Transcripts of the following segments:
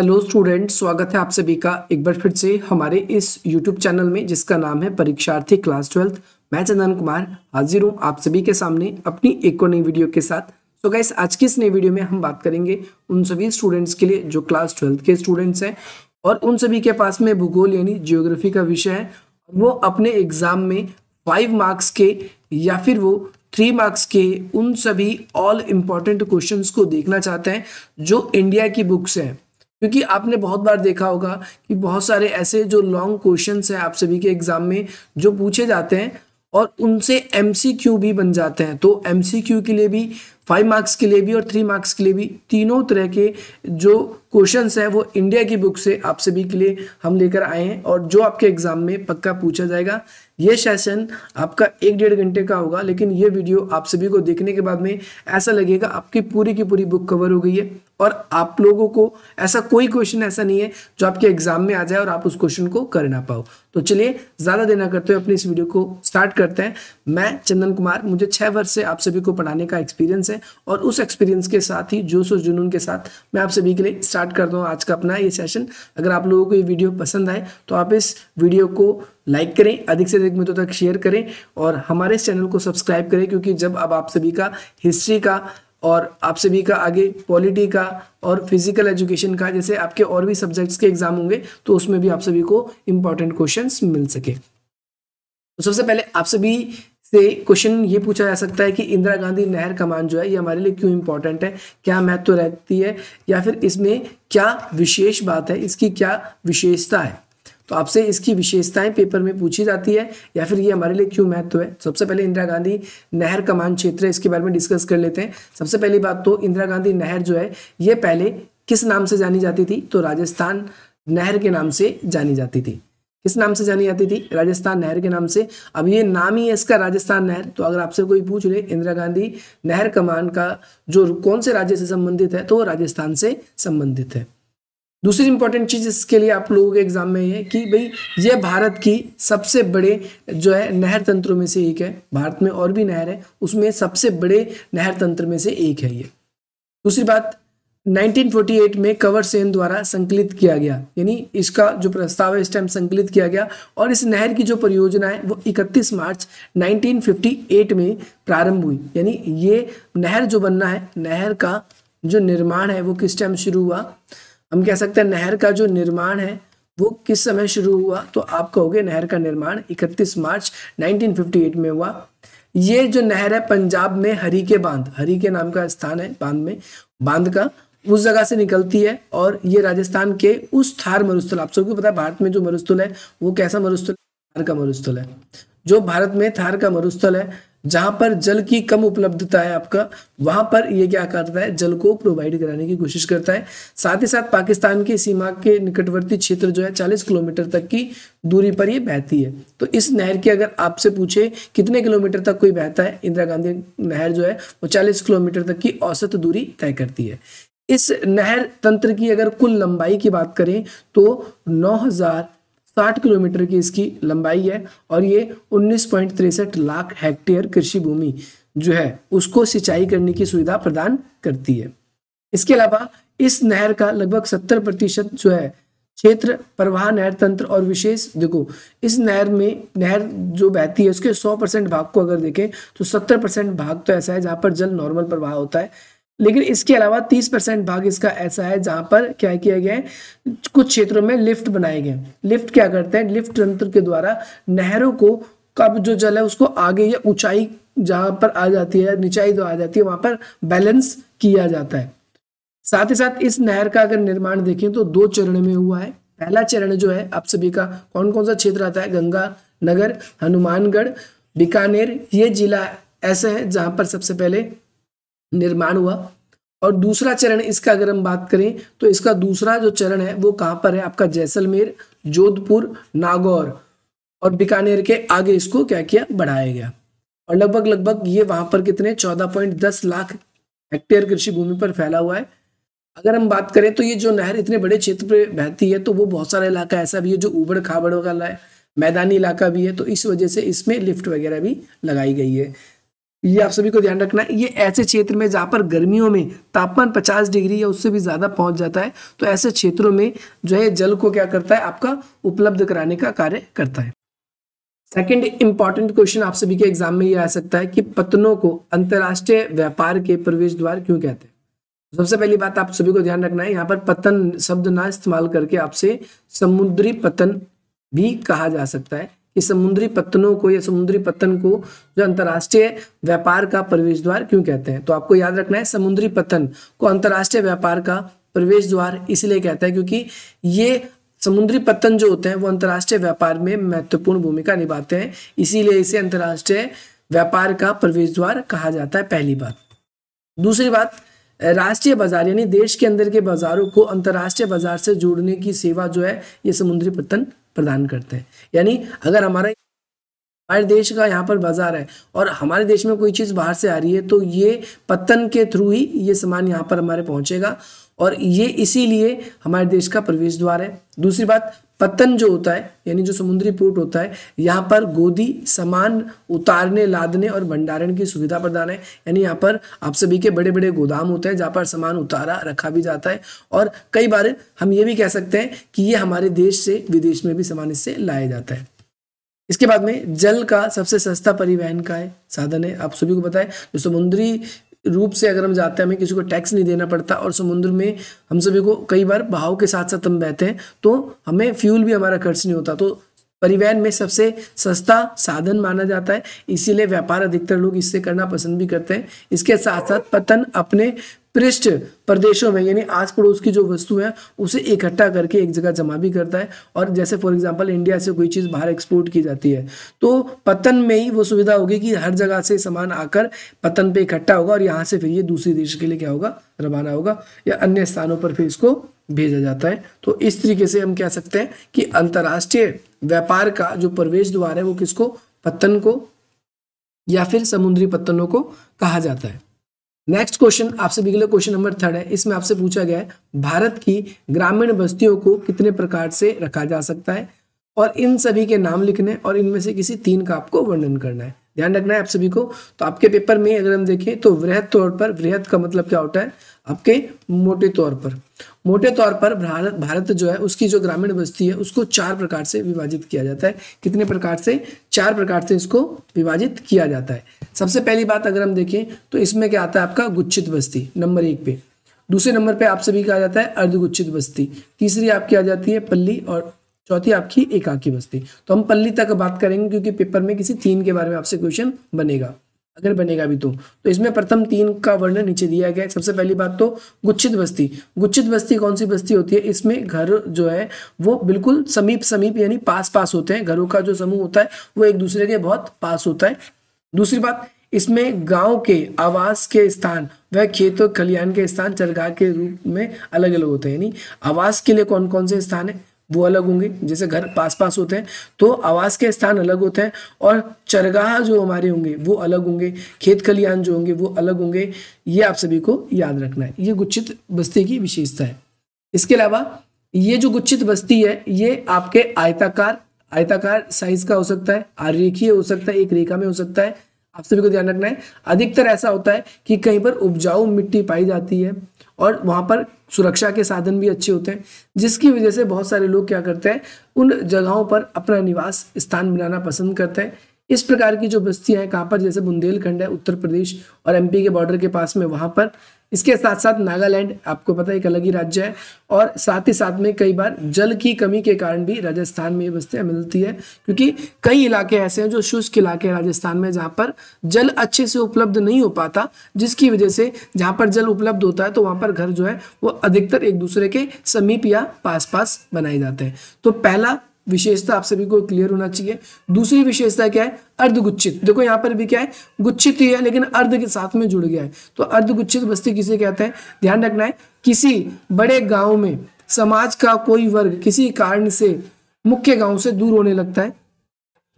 hello student स्वागत है आप सभी का एक बार फिर से हमारे इस यूट्यूब चैनल में जिसका नाम है परीक्षार्थी क्लास ट्वेल्थ मैं चंदन कुमार हाजिर हूँ आप सभी के सामने अपनी एक और नई वीडियो के साथ तो गैस आज की इस नई वीडियो में हम बात करेंगे उन सभी स्टूडेंट्स के लिए जो क्लास ट्वेल्थ के स्टूडेंट्स हैं और उन सभी के पास में भूगोल यानी जियोग्राफी का विषय है वो अपने एग्जाम में फाइव मार्क्स के या फिर वो थ्री मार्क्स के उन सभी ऑल इम्पॉर्टेंट क्वेश्चन को देखना चाहते हैं जो इंडिया की बुक्स हैं क्योंकि आपने बहुत बार देखा होगा कि बहुत सारे ऐसे जो लॉन्ग क्वेश्चन हैं आप सभी के एग्जाम में जो पूछे जाते हैं और उनसे एम भी बन जाते हैं तो एम के लिए भी फाइव मार्क्स के लिए भी और थ्री मार्क्स के लिए भी तीनों तरह के जो क्वेश्चन है वो इंडिया की बुक से आप सभी के लिए हम लेकर आए हैं और जो आपके एग्जाम में पक्का पूछा जाएगा ये सेशन आपका एक डेढ़ घंटे का होगा लेकिन ये वीडियो आप सभी को देखने के बाद में ऐसा लगेगा आपकी पूरी की पूरी बुक कवर हो गई है और आप लोगों को ऐसा कोई क्वेश्चन ऐसा नहीं है जो आपके एग्जाम में आ जाए और आप उस क्वेश्चन को कर ना पाओ तो चलिए ज़्यादा देना करते हुए अपने इस वीडियो को स्टार्ट करते हैं मैं चंदन कुमार मुझे छह वर्ष से आप सभी को पढ़ाने का एक्सपीरियंस है और उस एक्सपीरियंस के साथ ही जोश और जुनून के साथ मैं आप सभी के लिए स्टार्ट स्टार्ट करता हूँ आज का अपना ये सेशन अगर आप लोगों को ये वीडियो पसंद आए तो आप इस वीडियो को लाइक करें अधिक से अधिक मित्रों तक शेयर करें और हमारे चैनल को सब्सक्राइब करें क्योंकि जब अब आप सभी का हिस्ट्री का और आप सभी का आगे पॉलिटी का और फिजिकल एजुकेशन का जैसे आपके और भी सब्जेक्ट्स के एग्जाम होंगे तो उसमें भी आप सभी को इम्पोर्टेंट क्वेश्चंस मिल सके तो सबसे पहले आप सभी से क्वेश्चन ये पूछा जा सकता है कि इंदिरा गांधी नहर कमान जो है ये हमारे लिए क्यों इंपॉर्टेंट है क्या महत्व तो रहती है या फिर इसमें क्या विशेष बात है इसकी क्या विशेषता है तो आपसे इसकी विशेषताएं पेपर में पूछी जाती है या फिर ये हमारे लिए क्यों महत्व है सबसे पहले इंदिरा गांधी नहर कमान क्षेत्र इसके बारे में डिस्कस कर लेते हैं सबसे पहली बात तो इंदिरा गांधी नहर जो है ये पहले किस नाम से जानी जाती थी तो राजस्थान नहर के नाम से जानी जाती थी किस नाम से जानी जाती थी राजस्थान नहर के नाम से अब ये नाम ही है इसका राजस्थान नहर तो अगर आपसे कोई पूछ ले इंदिरा गांधी नहर कमान का जो कौन से राज्य से संबंधित है तो वो राजस्थान से संबंधित है दूसरी इंपॉर्टेंट चीज इसके लिए आप लोगों के एग्जाम में है कि भाई ये भारत की सबसे बड़े जो है नहर तंत्रों में से एक है भारत में और भी नहर है उसमें सबसे बड़े नहर तंत्र में से एक है ये दूसरी बात 1948 में कवर सेन द्वारा संकलित किया गया यानी इसका जो प्रस्ताव है इस टाइम संकलित किया गया और इस नहर की जो परियोजना है वो 31 मार्च 1958 में प्रारंभ हुई यानी ये नहर जो बनना है नहर का जो निर्माण है वो किस टाइम शुरू हुआ हम कह सकते हैं नहर का जो निर्माण है वो किस समय शुरू हुआ तो आप कहोगे नहर का निर्माण इकतीस मार्च नाइनटीन में हुआ ये जो नहर है पंजाब में हरी के बांध हरी के नाम का स्थान है बांध में बांध का उस जगह से निकलती है और ये राजस्थान के उस थार मरुस्थल आप सबको पता है भारत में जो मरुस्थल है वो कैसा मरुस्थल थार का मरुस्थल है जो भारत में थार का मरुस्थल है जहां पर जल की कम उपलब्धता है आपका वहां पर ये क्या करता है जल को प्रोवाइड कराने की कोशिश करता है साथ ही साथ पाकिस्तान की सीमा के निकटवर्ती क्षेत्र जो है 40 किलोमीटर तक की दूरी पर ये बहती है तो इस नहर की अगर आपसे पूछे कितने किलोमीटर तक कोई बहता है इंदिरा गांधी नहर जो है वो चालीस किलोमीटर तक की औसत दूरी तय करती है इस नहर तंत्र की अगर कुल लंबाई की बात करें तो 9,060 किलोमीटर की इसकी लंबाई है और ये उन्नीस लाख हेक्टेयर कृषि भूमि जो है उसको सिंचाई करने की सुविधा प्रदान करती है इसके अलावा इस नहर का लगभग सत्तर प्रतिशत जो है क्षेत्र प्रवाह नहर तंत्र और विशेष देखो इस नहर में नहर जो बहती है उसके 100 परसेंट भाग को अगर देखें तो 70 परसेंट भाग तो ऐसा है जहां पर जल नॉर्मल प्रवाह होता है लेकिन इसके अलावा 30 परसेंट भाग इसका ऐसा है जहां पर क्या किया गया है कुछ क्षेत्रों में लिफ्ट बनाए गए लिफ्ट क्या करते हैं लिफ्ट तंत्र के द्वारा नहरों को कब जो जल है उसको आगे या ऊंचाई जहां पर आ जाती है निचाई जो आ जाती है वहां पर बैलेंस किया जाता है साथ ही साथ इस नहर का अगर निर्माण देखें तो दो चरण में हुआ है पहला चरण जो है आप सभी का कौन कौन सा क्षेत्र आता है गंगा नगर हनुमानगढ़ बीकानेर ये जिला ऐसे है जहां पर सबसे पहले निर्माण हुआ और दूसरा चरण इसका अगर हम बात करें तो इसका दूसरा जो चरण है वो कहाँ पर है आपका जैसलमेर जोधपुर नागौर और बीकानेर के आगे इसको क्या किया बढ़ाया गया और लगभग लगभग ये वहां पर कितने चौदह पॉइंट दस लाख हेक्टेयर कृषि भूमि पर फैला हुआ है अगर हम बात करें तो ये जो नहर इतने बड़े क्षेत्र पर बहती है तो वो बहुत सारा इलाका ऐसा भी है जो उबड़ खाबड़ वगैरह है मैदानी इलाका भी है तो इस वजह से इसमें लिफ्ट वगैरह भी लगाई गई है ये आप सभी को ध्यान रखना है ये ऐसे क्षेत्र में जहाँ पर गर्मियों में तापमान 50 डिग्री या उससे भी ज़्यादा पहुँच जाता है तो ऐसे क्षेत्रों में जो है जल को क्या करता है आपका उपलब्ध कराने का कार्य करता है सेकेंड इंपॉर्टेंट क्वेश्चन आप सभी के एग्जाम में ये आ सकता है कि पतनों को अंतर्राष्ट्रीय व्यापार के प्रवेश द्वार क्यों कहते हैं सबसे पहली बात आप सभी को ध्यान रखना है यहाँ पर पतन शब्द ना इस्तेमाल करके आपसे समुद्री पतन भी कहा जा सकता है कि समुद्री पत्तनों को या समुद्री पत्तन को जो अंतर्राष्ट्रीय व्यापार का प्रवेश द्वार क्यों कहते हैं तो आपको याद रखना है समुद्री पत्तन को अंतर्राष्ट्रीय व्यापार का प्रवेश द्वार इसलिए कहता है क्योंकि ये समुद्री पत्तन जो होते हैं वो अंतर्राष्ट्रीय व्यापार में महत्वपूर्ण भूमिका निभाते हैं इसीलिए इसे अंतर्राष्ट्रीय व्यापार का प्रवेश द्वार कहा जाता है पहली बात दूसरी बात राष्ट्रीय बाजार यानी देश के अंदर के बाजारों को अंतर्राष्ट्रीय बाजार से जोड़ने की सेवा जो है ये समुद्री पत्तन प्रदान करते हैं यानी अगर हमारा हमारे देश का यहाँ पर बाजार है और हमारे देश में कोई चीज़ बाहर से आ रही है तो ये पत्तन के थ्रू ही ये सामान यहाँ पर हमारे पहुँचेगा और ये इसीलिए हमारे देश का प्रवेश द्वार है दूसरी बात पतन जो होता है यानी जो समुद्री पोर्ट होता है यहाँ पर गोदी सामान उतारने लादने और भंडारण की सुविधा प्रदान है यानी यहाँ पर आप सभी के बड़े बड़े गोदाम होते हैं जहाँ पर सामान उतारा रखा भी जाता है और कई बार हम ये भी कह सकते हैं कि ये हमारे देश से विदेश में भी सामान इससे लाया जाता है इसके बाद में जल का सबसे सस्ता परिवहन का है साधन है आप सभी को बताएं जो समुद्री रूप से अगर हम जाते हैं हमें किसी को टैक्स नहीं देना पड़ता और समुद्र में हम सभी को कई बार बहाव के साथ साथ हम बहते हैं तो हमें फ्यूल भी हमारा खर्च नहीं होता तो परिवहन में सबसे सस्ता साधन माना जाता है इसीलिए व्यापार अधिकतर लोग इससे करना पसंद भी करते हैं इसके साथ साथ पतन अपने पृष्ठ प्रदेशों में यानी आस पड़ोस की जो वस्तु है उसे इकट्ठा करके एक जगह जमा भी करता है और जैसे फॉर एग्जांपल इंडिया से कोई चीज़ बाहर एक्सपोर्ट की जाती है तो पतन में ही वो सुविधा होगी कि हर जगह से सामान आकर पतन पे इकट्ठा होगा और यहाँ से फिर ये दूसरे देश के लिए क्या होगा रवाना होगा या अन्य स्थानों पर फिर इसको भेजा जाता है तो इस तरीके से हम कह सकते हैं कि अंतर्राष्ट्रीय व्यापार का जो प्रवेश द्वार है वो किसको पत्तन को या फिर समुद्री पत्तनों को कहा जाता है नेक्स्ट क्वेश्चन आप सभी के लिए क्वेश्चन नंबर थर्ड है इसमें आपसे पूछा गया है भारत की ग्रामीण बस्तियों को कितने प्रकार से रखा जा सकता है और इन सभी के नाम लिखने और इनमें से किसी तीन का आपको वर्णन करना है ध्यान रखना है आप सभी को तो आपके पेपर में अगर हम देखें तो वृहद तौर पर वृहद का मतलब क्या होता है आपके मोटे तौर पर मोटे तौर पर भारत भारत जो है उसकी जो ग्रामीण बस्ती है उसको चार प्रकार से विभाजित किया जाता है कितने प्रकार से चार प्रकार से इसको विभाजित किया जाता है सबसे पहली बात अगर हम देखें तो इसमें क्या आता है आपका गुच्छित बस्ती नंबर एक पे दूसरे नंबर पे आप सभी का आ जाता है अर्धगुच्छित बस्ती तीसरी आपकी आ जाती है पल्ली और चौथी आपकी एकाकी बस्ती तो हम पल्ली तक बात करेंगे क्योंकि पेपर में किसी तीन के बारे में आपसे क्वेश्चन बनेगा अगर बनेगा भी तो तो इसमें प्रथम तीन का वर्णन नीचे दिया गया है सबसे पहली बात तो गुच्छित बस्ती गुच्छित बस्ती कौन सी बस्ती होती है इसमें घर जो है वो बिल्कुल समीप समीप यानी पास पास होते हैं घरों का जो समूह होता है वो एक दूसरे के बहुत पास होता है दूसरी बात इसमें गांव के आवास के स्थान वह खेत और खलिहान के स्थान चरगाह के रूप में अलग अलग होते हैं यानी आवास के लिए कौन कौन से स्थान है वो अलग होंगे जैसे घर पास पास होते हैं तो आवास के स्थान अलग होते हैं और चरगाह जो हमारे होंगे वो अलग होंगे खेत खलिहान जो होंगे वो अलग होंगे ये आप सभी को याद रखना है ये गुच्छित बस्ती की विशेषता है इसके अलावा ये जो गुच्छित बस्ती है ये आपके आयताकार आयताकार साइज का हो सकता है आरेखीय हो सकता है एक रेखा में हो सकता है आप सभी को ध्यान रखना है अधिकतर ऐसा होता है कि कहीं पर उपजाऊ मिट्टी पाई जाती है और वहाँ पर सुरक्षा के साधन भी अच्छे होते हैं जिसकी वजह से बहुत सारे लोग क्या करते हैं उन जगहों पर अपना निवास स्थान बनाना पसंद करते हैं इस प्रकार की जो बस्तियाँ हैं कहाँ पर जैसे बुंदेलखंड है उत्तर प्रदेश और एमपी के बॉर्डर के पास में वहाँ पर इसके साथ साथ नागालैंड आपको पता है एक अलग ही राज्य है और साथ ही साथ में कई बार जल की कमी के कारण भी राजस्थान में ये बस्तियाँ मिलती है क्योंकि कई इलाके ऐसे हैं जो शुष्क इलाके हैं राजस्थान में जहाँ पर जल अच्छे से उपलब्ध नहीं हो पाता जिसकी वजह से जहाँ पर जल उपलब्ध होता है तो वहाँ पर घर जो है वो अधिकतर एक दूसरे के समीप या पास पास बनाए जाते हैं तो पहला विशेषता आप सभी को क्लियर होना चाहिए दूसरी विशेषता क्या है अर्धगुच्छित देखो यहाँ पर भी क्या है गुच्छित ही है लेकिन अर्ध के साथ में जुड़ गया है तो अर्धगुच्छित बस्ती किसे कहते हैं ध्यान रखना है किसी बड़े गांव में समाज का कोई वर्ग किसी कारण से मुख्य गांव से दूर होने लगता है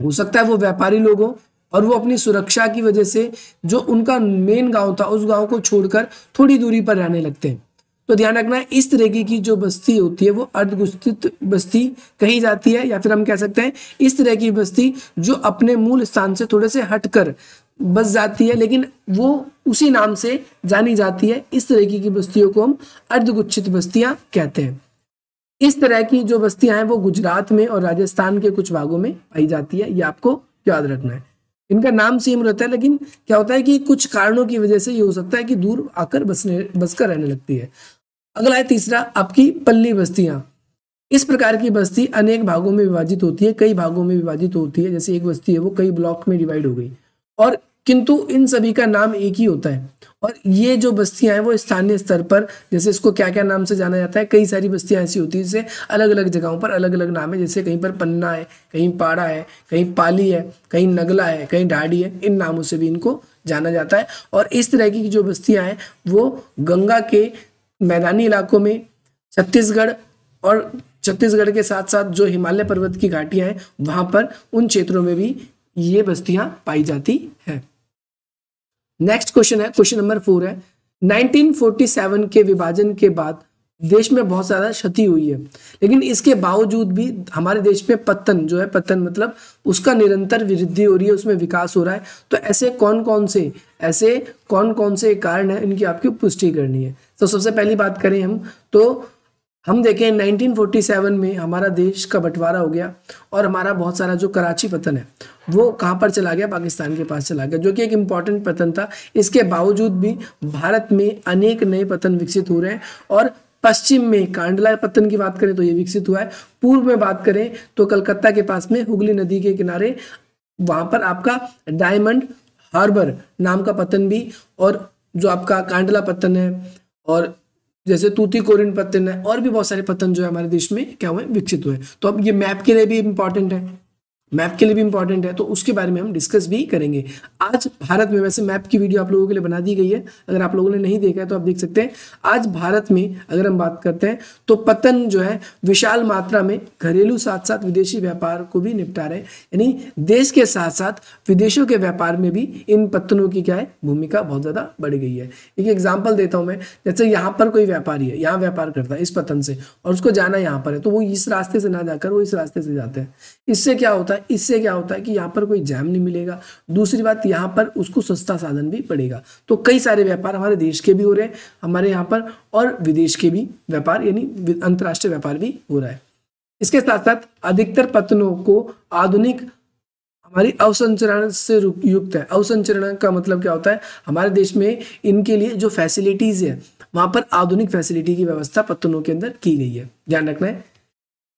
हो सकता है वो व्यापारी लोग हो और वो अपनी सुरक्षा की वजह से जो उनका मेन गाँव था उस गाँव को छोड़कर थोड़ी दूरी पर रहने लगते हैं तो ध्यान रखना है इस तरीके की जो बस्ती होती है वो अर्धगुस्थित बस्ती कही जाती है या फिर हम कह सकते हैं इस तरह की बस्ती जो अपने मूल स्थान से थोड़े से हटकर बस जाती है लेकिन वो उसी नाम से जानी जाती है इस तरीके की बस्तियों को हम अर्धगुच्छित बस्तियां कहते हैं इस तरह की जो बस्तियां हैं वो गुजरात में और राजस्थान के कुछ भागों में पाई जाती है ये आपको याद रखना है इनका नाम सेम रहता है लेकिन क्या होता है कि कुछ कारणों की वजह से ये हो सकता है कि दूर आकर बसने बसकर रहने लगती है अगला है तीसरा आपकी पल्ली बस्तियां इस प्रकार की बस्ती अनेक भागों में विभाजित होती है कई भागों में विभाजित होती है जैसे एक बस्ती है वो कई ब्लॉक में डिवाइड हो गई और किंतु इन सभी का नाम एक ही होता है और ये जो बस्तियां हैं वो स्थानीय स्तर पर जैसे इसको क्या क्या नाम से जाना जाता है कई सारी बस्तियां ऐसी होती है जैसे अलग अलग जगहों पर अलग अलग नाम है जैसे कहीं पर पन्ना है कहीं पाड़ा है कहीं पाली है कहीं नगला है कहीं ढाडी है इन नामों से भी इनको जाना जाता है और इस तरह की जो बस्तियां हैं वो गंगा के मैदानी इलाकों में छत्तीसगढ़ और छत्तीसगढ़ के साथ साथ जो हिमालय पर्वत की घाटियां हैं वहां पर उन क्षेत्रों में भी ये बस्तियां पाई जाती है नेक्स्ट क्वेश्चन है क्वेश्चन नंबर फोर है 1947 के विभाजन के बाद देश में बहुत ज़्यादा क्षति हुई है लेकिन इसके बावजूद भी हमारे देश में पतन जो है पतन मतलब उसका निरंतर वृद्धि हो रही है उसमें विकास हो रहा है तो ऐसे कौन कौन से ऐसे कौन कौन से कारण है इनकी आपकी पुष्टि करनी है तो सबसे पहली बात करें हम तो हम देखें 1947 में हमारा देश का बंटवारा हो गया और हमारा बहुत सारा जो कराची पतन है वो कहाँ पर चला गया पाकिस्तान के पास चला गया जो कि एक इम्पॉर्टेंट पतन था इसके बावजूद भी भारत में अनेक नए पतन विकसित हो रहे हैं और पश्चिम में कांडला पत्तन की बात करें तो ये विकसित हुआ है पूर्व में बात करें तो कलकत्ता के पास में हुगली नदी के किनारे वहां पर आपका डायमंड हार्बर नाम का पतन भी और जो आपका कांडला पत्तन है और जैसे तूती कोरिन पत्तन है और भी बहुत सारे पतन जो है हमारे देश में क्या हुए विकसित हुए तो अब ये मैप के लिए भी इंपॉर्टेंट है मैप के लिए भी इंपॉर्टेंट है तो उसके बारे में हम डिस्कस भी करेंगे आज भारत में वैसे मैप की वीडियो आप लोगों के लिए बना दी गई है अगर आप लोगों ने नहीं देखा है तो आप देख सकते हैं आज भारत में अगर हम बात करते हैं तो पतन जो है विशाल मात्रा में घरेलू साथ साथ विदेशी व्यापार को भी निपटा रहे हैं यानी देश के साथ साथ विदेशों के व्यापार में भी इन पत्तनों की क्या है भूमिका बहुत ज़्यादा बढ़ गई है एक एग्जाम्पल देता हूँ मैं जैसे यहाँ पर कोई व्यापारी है यहाँ व्यापार करता है इस पतन से और उसको जाना यहाँ पर है तो वो इस रास्ते से ना जाकर वो इस रास्ते से जाते हैं इससे क्या होता है इससे क्या होता है कि यहाँ पर कोई जैम नहीं मिलेगा दूसरी बात यहाँ पर उसको सस्ता साधन भी पड़ेगा तो कई सारे व्यापार हमारे देश के भी हो रहे हैं हमारे यहाँ पर और विदेश के भी व्यापार यानी अंतर्राष्ट्रीय व्यापार भी हो रहा है इसके साथ साथ अधिकतर पतनों को आधुनिक हमारी अवसंचरण से युक्त है अवसंचरण का मतलब क्या होता है हमारे देश में इनके लिए जो फैसिलिटीज़ है वहां पर आधुनिक फैसिलिटी की व्यवस्था पत्तनों के अंदर की गई है ध्यान रखना है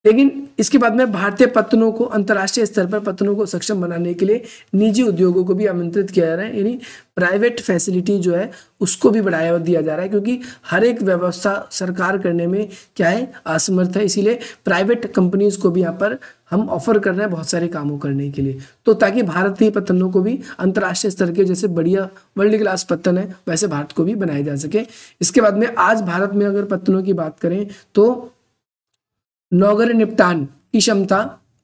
लेकिन इसके बाद में भारतीय पत्तनों को अंतर्राष्ट्रीय स्तर पर पत्तनों को सक्षम बनाने के लिए निजी उद्योगों को भी आमंत्रित किया जा रहा है यानी प्राइवेट फैसिलिटी जो है उसको भी बढ़ावा दिया जा रहा है क्योंकि हर एक व्यवस्था सरकार करने में क्या है असमर्थ है इसीलिए प्राइवेट कंपनीज को भी यहाँ पर हम ऑफर कर रहे हैं बहुत सारे कामों करने के लिए तो ताकि भारतीय पत्तनों को भी अंतर्राष्ट्रीय स्तर के जैसे बढ़िया वर्ल्ड क्लास पत्तन है वैसे भारत को भी बनाया जा सके इसके बाद में आज भारत में अगर पत्तनों की बात करें तो नौगर निपटान की क्षमता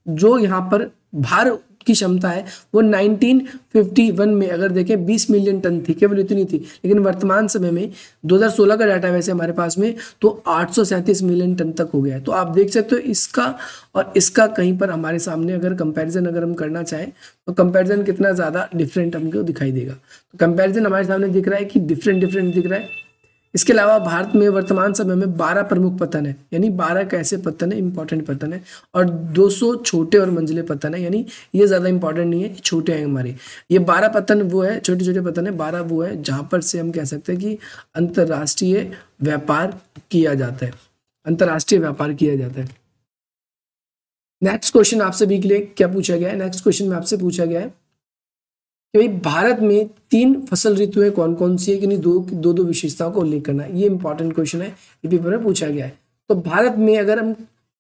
जो यहाँ पर भार की क्षमता है वो 1951 में अगर देखें 20 मिलियन टन थी केवल इतनी थी लेकिन वर्तमान समय में 2016 का डाटा वैसे हमारे पास में तो आठ मिलियन टन तक हो गया है तो आप देख सकते हो इसका और इसका कहीं पर हमारे सामने अगर कंपैरिजन अगर हम करना चाहें तो कंपैरिजन कितना ज़्यादा डिफरेंट हमको दिखाई देगा तो कंपेरिजन हमारे सामने दिख रहा है कि डिफरेंट डिफरेंट दिख रहा है इसके अलावा भारत में वर्तमान समय में 12 प्रमुख पतन है यानी 12 कैसे पतन है इंपॉर्टेंट पतन है और 200 छोटे और मंजिले पतन है यानी ये ज़्यादा इंपॉर्टेंट नहीं है छोटे हैं हमारे ये 12 पतन वो है छोटे छोटे पतन है 12 वो है जहाँ पर से हम कह सकते हैं कि अंतर्राष्ट्रीय व्यापार किया जाता है अंतर्राष्ट्रीय व्यापार किया जाता है नेक्स्ट क्वेश्चन आपसे भी के लिए क्या पूछा गया है नेक्स्ट क्वेश्चन में आपसे पूछा गया है कि भाई भारत में तीन फसल ऋतुएं कौन कौन सी है कि नहीं दो दो दो विशेषताओं को उल्लेख करना ये इंपॉर्टेंट क्वेश्चन है ये पेपर में पूछा गया है तो भारत में अगर हम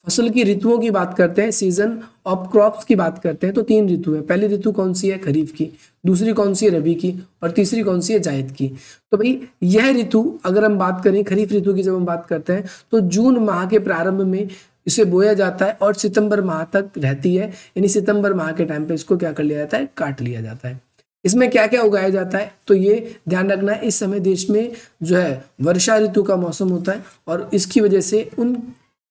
फसल की ऋतुओं की बात करते हैं सीजन ऑफ क्रॉप्स की बात करते हैं तो तीन ऋतु है पहली ऋतु कौन सी है खरीफ की दूसरी कौन सी है रबी की और तीसरी कौन सी है जायद की तो भाई यह ऋतु अगर हम बात करें खरीफ ऋतु की जब हम बात करते हैं तो जून माह के प्रारंभ में इसे बोया जाता है और सितंबर माह तक रहती है यानी सितंबर माह के टाइम पे इसको क्या कर लिया जाता है काट लिया जाता है इसमें क्या क्या उगाया जाता है तो ये ध्यान रखना है इस समय देश में जो है वर्षा ऋतु का मौसम होता है और इसकी वजह से उन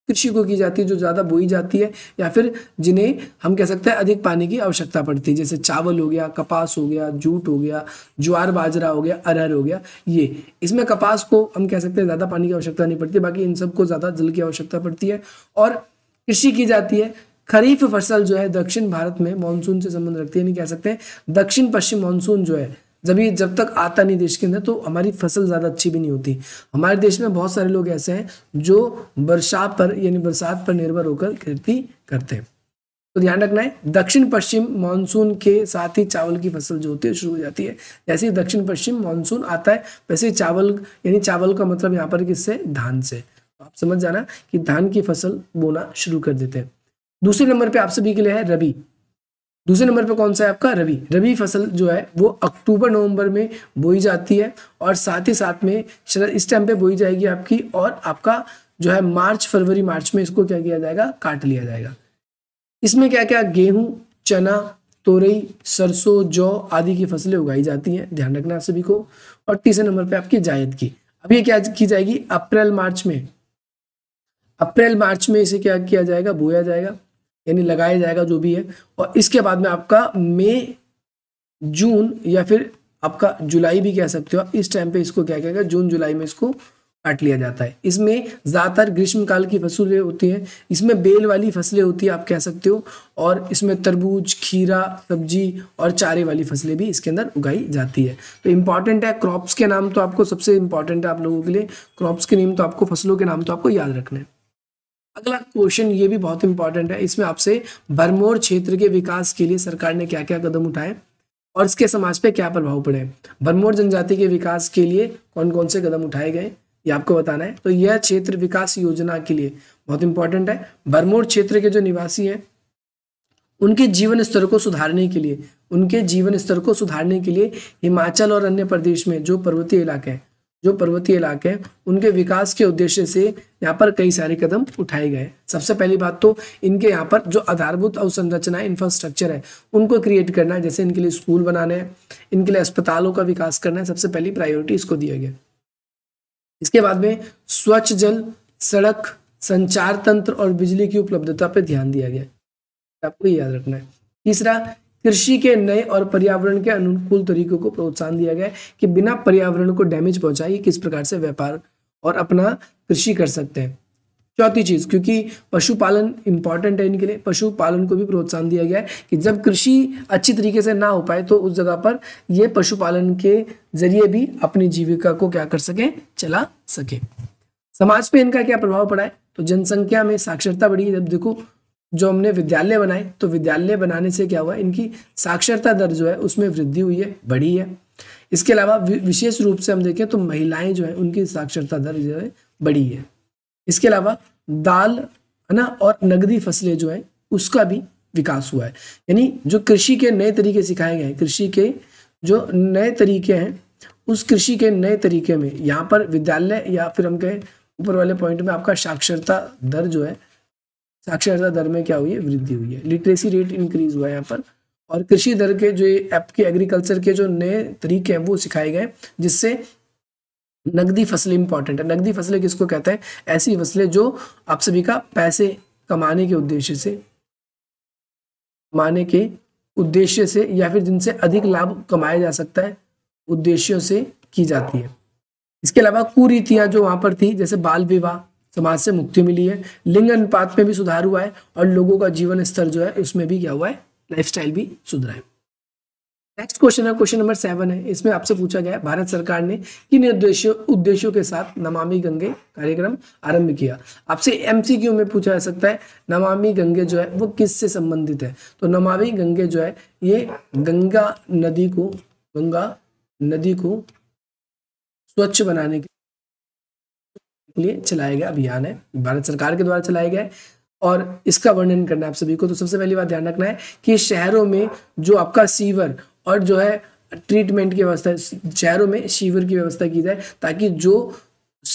कृषि को की जाती है जो ज़्यादा बोई जाती है या फिर जिन्हें हम कह सकते हैं अधिक पानी की आवश्यकता पड़ती है जैसे चावल हो गया कपास हो गया जूट हो गया ज्वार बाजरा हो गया अरहर हो गया ये इसमें कपास को हम कह सकते हैं ज़्यादा पानी की आवश्यकता नहीं पड़ती बाकी इन सबको ज़्यादा जल की आवश्यकता पड़ती है और कृषि की जाती है खरीफ फसल जो है दक्षिण भारत में मानसून से संबंध रखती है यानी कह सकते हैं दक्षिण पश्चिम मानसून जो है जब ये जब तक आता नहीं देश के अंदर तो हमारी फसल ज़्यादा अच्छी भी नहीं होती हमारे देश में बहुत सारे लोग ऐसे हैं जो वर्षा पर यानी बरसात पर निर्भर होकर खेती करते हैं तो ध्यान रखना है दक्षिण पश्चिम मानसून के साथ ही चावल की फसल जो होती है शुरू हो जाती है जैसे ही दक्षिण पश्चिम मानसून आता है वैसे चावल यानी चावल का मतलब यहाँ पर किससे धान से तो आप समझ जाना कि धान की फसल बोना शुरू कर देते हैं दूसरे नंबर पे आप सभी के लिए है रबी दूसरे नंबर पे कौन सा है आपका रबी रबी फसल जो है वो अक्टूबर नवंबर में बोई जाती है और साथ ही साथ में शरद इस टाइम पे बोई जाएगी आपकी और आपका जो है मार्च फरवरी मार्च में इसको क्या किया जाएगा काट लिया जाएगा इसमें क्या क्या गेहूं चना तोरई सरसों जौ आदि की फसलें उगाई जाती हैं ध्यान रखना आप सभी को और तीसरे नंबर पे आपकी जायद की अब ये क्या की जाएगी अप्रैल मार्च में अप्रैल मार्च में इसे क्या किया जाएगा बोया जाएगा यानी लगाया जाएगा जो भी है और इसके बाद में आपका मई जून या फिर आपका जुलाई भी कह सकते हो इस टाइम पे इसको क्या कहेगा जून जुलाई में इसको काट लिया जाता है इसमें ज़्यादातर ग्रीष्मकाल की फसलें होती हैं इसमें बेल वाली फसलें होती है आप कह सकते हो और इसमें तरबूज खीरा सब्जी और चारे वाली फसलें भी इसके अंदर उगाई जाती तो है तो इम्पॉर्टेंट है क्रॉप्स के नाम तो आपको सबसे इम्पॉर्टेंट है आप लोगों के लिए क्रॉप्स के नेम तो आपको फसलों के नाम तो आपको याद रखना है अगला क्वेश्चन ये भी बहुत इंपॉर्टेंट है इसमें आपसे भरमौर क्षेत्र के विकास के लिए सरकार ने क्या क्या कदम उठाए और इसके समाज पे क्या प्रभाव पड़े भरमौर जनजाति के विकास के लिए कौन कौन से कदम उठाए गए ये आपको बताना है तो यह क्षेत्र विकास योजना के लिए बहुत इंपॉर्टेंट है भरमौर क्षेत्र के जो निवासी हैं उनके जीवन स्तर को सुधारने के लिए उनके जीवन स्तर को सुधारने के लिए हिमाचल और अन्य प्रदेश में जो पर्वतीय इलाके हैं जो पर्वतीय इलाके हैं उनके विकास के उद्देश्य से यहाँ पर कई सारे कदम उठाए गए सबसे पहली बात तो इनके यहाँ पर जो आधारभूत अवसंरचना इंफ्रास्ट्रक्चर है उनको क्रिएट करना है जैसे इनके लिए स्कूल बनाने हैं इनके लिए अस्पतालों का विकास करना है सबसे पहली प्रायोरिटी इसको दिया गया इसके बाद में स्वच्छ जल सड़क संचार तंत्र और बिजली की उपलब्धता पर ध्यान दिया गया आपको याद रखना है तीसरा कृषि के नए और पर्यावरण के अनुकूल तरीकों को प्रोत्साहन दिया गया कि बिना पर्यावरण को डैमेज पहुंचाए किस प्रकार से व्यापार और अपना कृषि कर सकते हैं चौथी चीज क्योंकि पशुपालन इंपॉर्टेंट है इनके लिए पशुपालन को भी प्रोत्साहन दिया गया है कि जब कृषि अच्छी तरीके से ना हो पाए तो उस जगह पर यह पशुपालन के जरिए भी अपनी जीविका को क्या कर सके चला सके समाज पे इनका क्या प्रभाव पड़ा है तो जनसंख्या में साक्षरता बढ़ी है जब देखो जो हमने विद्यालय बनाए तो विद्यालय बनाने से क्या हुआ इनकी साक्षरता दर जो है उसमें वृद्धि हुई है बढ़ी है इसके अलावा विशेष रूप से हम देखें तो महिलाएं जो है उनकी साक्षरता दर जो है बढ़ी है इसके अलावा दाल है ना और नगदी फसलें जो है उसका भी विकास हुआ है यानी जो कृषि के नए तरीके सिखाए गए कृषि के जो नए तरीके हैं उस कृषि के नए तरीके में यहाँ पर विद्यालय या फिर हम कहें ऊपर वाले पॉइंट में आपका साक्षरता दर जो है साक्षरता दर में क्या हुई है वृद्धि हुई है लिटरेसी रेट इंक्रीज हुआ है यहाँ पर और कृषि दर के जो एप के एग्रीकल्चर के जो नए तरीके हैं वो सिखाए गए जिससे नकदी फसलें इंपॉर्टेंट है नकदी फसलें किसको कहते हैं ऐसी फसलें जो आप सभी का पैसे कमाने के उद्देश्य से कमाने के उद्देश्य से या फिर जिनसे अधिक लाभ कमाया जा सकता है उद्देश्यों से की जाती है इसके अलावा कुरीतियाँ जो वहाँ पर थी जैसे बाल विवाह समाज से मुक्ति मिली है लिंग अनुपात में भी सुधार हुआ है और लोगों का जीवन स्तर जो है उसमें भी क्या हुआ है लाइफ भी सुधरा है नेक्स्ट क्वेश्चन है क्वेश्चन नंबर सेवन है इसमें आपसे पूछा गया है भारत सरकार ने किन उद्देश्यों उद्देश्यों के साथ नमामि गंगे कार्यक्रम आरंभ किया आपसे एमसीक्यू में पूछा जा सकता है नमामि गंगे जो है वो किस से संबंधित है तो नमामि गंगे जो है ये गंगा नदी को गंगा नदी को स्वच्छ बनाने के लिए चलाया गया अभियान है भारत सरकार के द्वारा चलाया गया और इसका वर्णन करना है आप सभी को तो सबसे पहली बात ध्यान रखना है कि शहरों में जो आपका सीवर और जो है ट्रीटमेंट की व्यवस्था शहरों में शीवर की व्यवस्था की जाए ताकि जो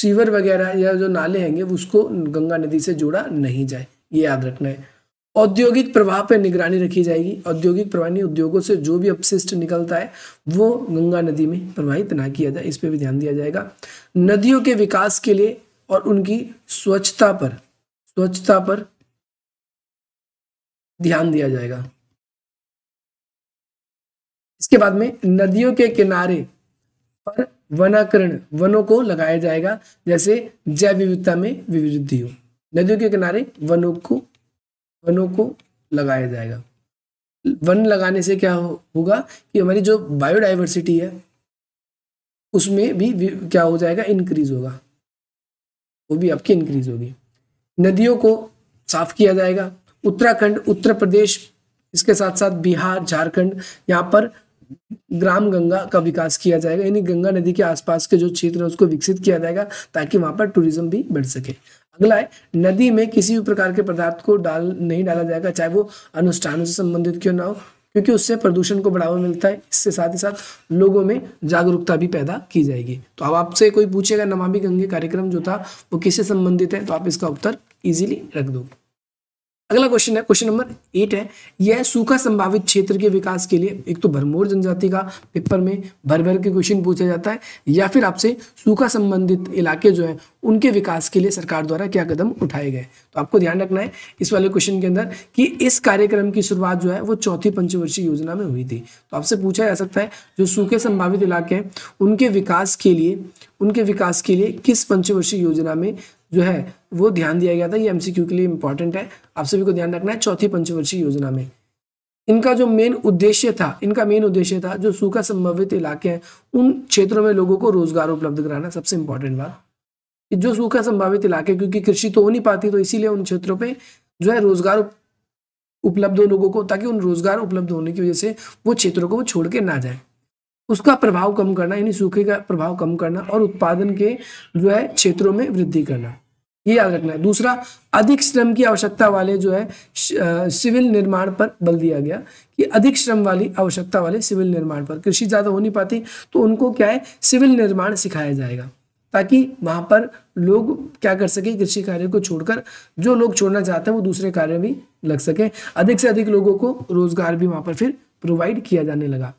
सीवर वगैरह या जो नाले होंगे उसको गंगा नदी से जोड़ा नहीं जाए ये याद रखना है औद्योगिक प्रवाह पर निगरानी रखी जाएगी औद्योगिक प्रवाह उद्योगों से जो भी अपशिष्ट निकलता है वो गंगा नदी में प्रवाहित ना किया जाए इस पर भी ध्यान दिया जाएगा नदियों के विकास के लिए और उनकी स्वच्छता पर स्वच्छता पर ध्यान दिया जाएगा इसके बाद में नदियों के किनारे पर वनाकरण वनों को लगाया जाएगा जैसे जैव विविधता में विवृद्धि हो नदियों के किनारे वनों को वनों को लगाया जाएगा वन लगाने से क्या हो, होगा कि हमारी जो बायोडाइवर्सिटी है उसमें भी क्या हो जाएगा इंक्रीज होगा वो भी आपकी इंक्रीज होगी नदियों को साफ किया जाएगा उत्तराखंड उत्तर प्रदेश इसके साथ साथ बिहार झारखंड यहाँ पर ग्राम गंगा का विकास किया जाएगा यानी गंगा नदी के आसपास के जो क्षेत्र है उसको विकसित किया जाएगा ताकि वहां पर टूरिज्म भी बढ़ सके अगला है नदी में किसी भी प्रकार के पदार्थ को डाल नहीं डाला जाएगा चाहे वो अनुष्ठानों से संबंधित क्यों ना हो क्योंकि उससे प्रदूषण को बढ़ावा मिलता है इससे साथ ही साथ लोगों में जागरूकता भी पैदा की जाएगी तो अब आपसे कोई पूछेगा नमामि गंगे कार्यक्रम जो था वो किससे संबंधित है तो आप इसका उत्तर ईजिली रख दोगे अगला क्वेश्चन है क्वेश्चन नंबर एट है यह सूखा संभावित क्षेत्र के विकास के लिए एक तो भरमोर जनजाति का पेपर में भर भर के क्वेश्चन पूछा जाता है या फिर आपसे सूखा संबंधित इलाके जो हैं उनके विकास के लिए सरकार द्वारा क्या कदम उठाए गए तो आपको ध्यान रखना है इस वाले क्वेश्चन के अंदर कि इस कार्यक्रम की शुरुआत जो है वो चौथी पंचवर्षीय योजना में हुई थी तो आपसे पूछा जा सकता है जो सूखे संभावित इलाके हैं उनके विकास के लिए उनके विकास के लिए किस पंचवर्षीय योजना में जो है वो ध्यान दिया गया था ये एमसीक्यू के लिए इंपॉर्टेंट है आप सभी को ध्यान रखना है चौथी पंचवर्षीय योजना में इनका जो मेन उद्देश्य था इनका मेन उद्देश्य था जो सूखा संभावित इलाके हैं उन क्षेत्रों में लोगों को रोजगार उपलब्ध कराना सबसे इंपॉर्टेंट बात कि जो सूखा संभावित इलाके क्योंकि कृषि तो हो नहीं पाती तो इसीलिए उन क्षेत्रों पे जो है रोजगार उपलब्ध हो लोगों को ताकि उन रोजगार उपलब्ध होने की वजह से वो क्षेत्रों को वो छोड़ के ना जाए उसका प्रभाव कम करना यानी सूखे का प्रभाव कम करना और उत्पादन के जो है क्षेत्रों में वृद्धि करना ये याद रखना है दूसरा अधिक श्रम की आवश्यकता वाले जो है सिविल निर्माण पर बल दिया गया कि अधिक श्रम वाली आवश्यकता वाले सिविल निर्माण पर कृषि ज़्यादा हो नहीं पाती तो उनको क्या है सिविल निर्माण सिखाया जाएगा ताकि वहाँ पर लोग क्या कर सके कृषि कार्य को छोड़कर जो लोग छोड़ना चाहते हैं वो दूसरे कार्य भी लग सके अधिक से अधिक लोगों को रोजगार भी वहाँ पर फिर प्रोवाइड किया जाने लगा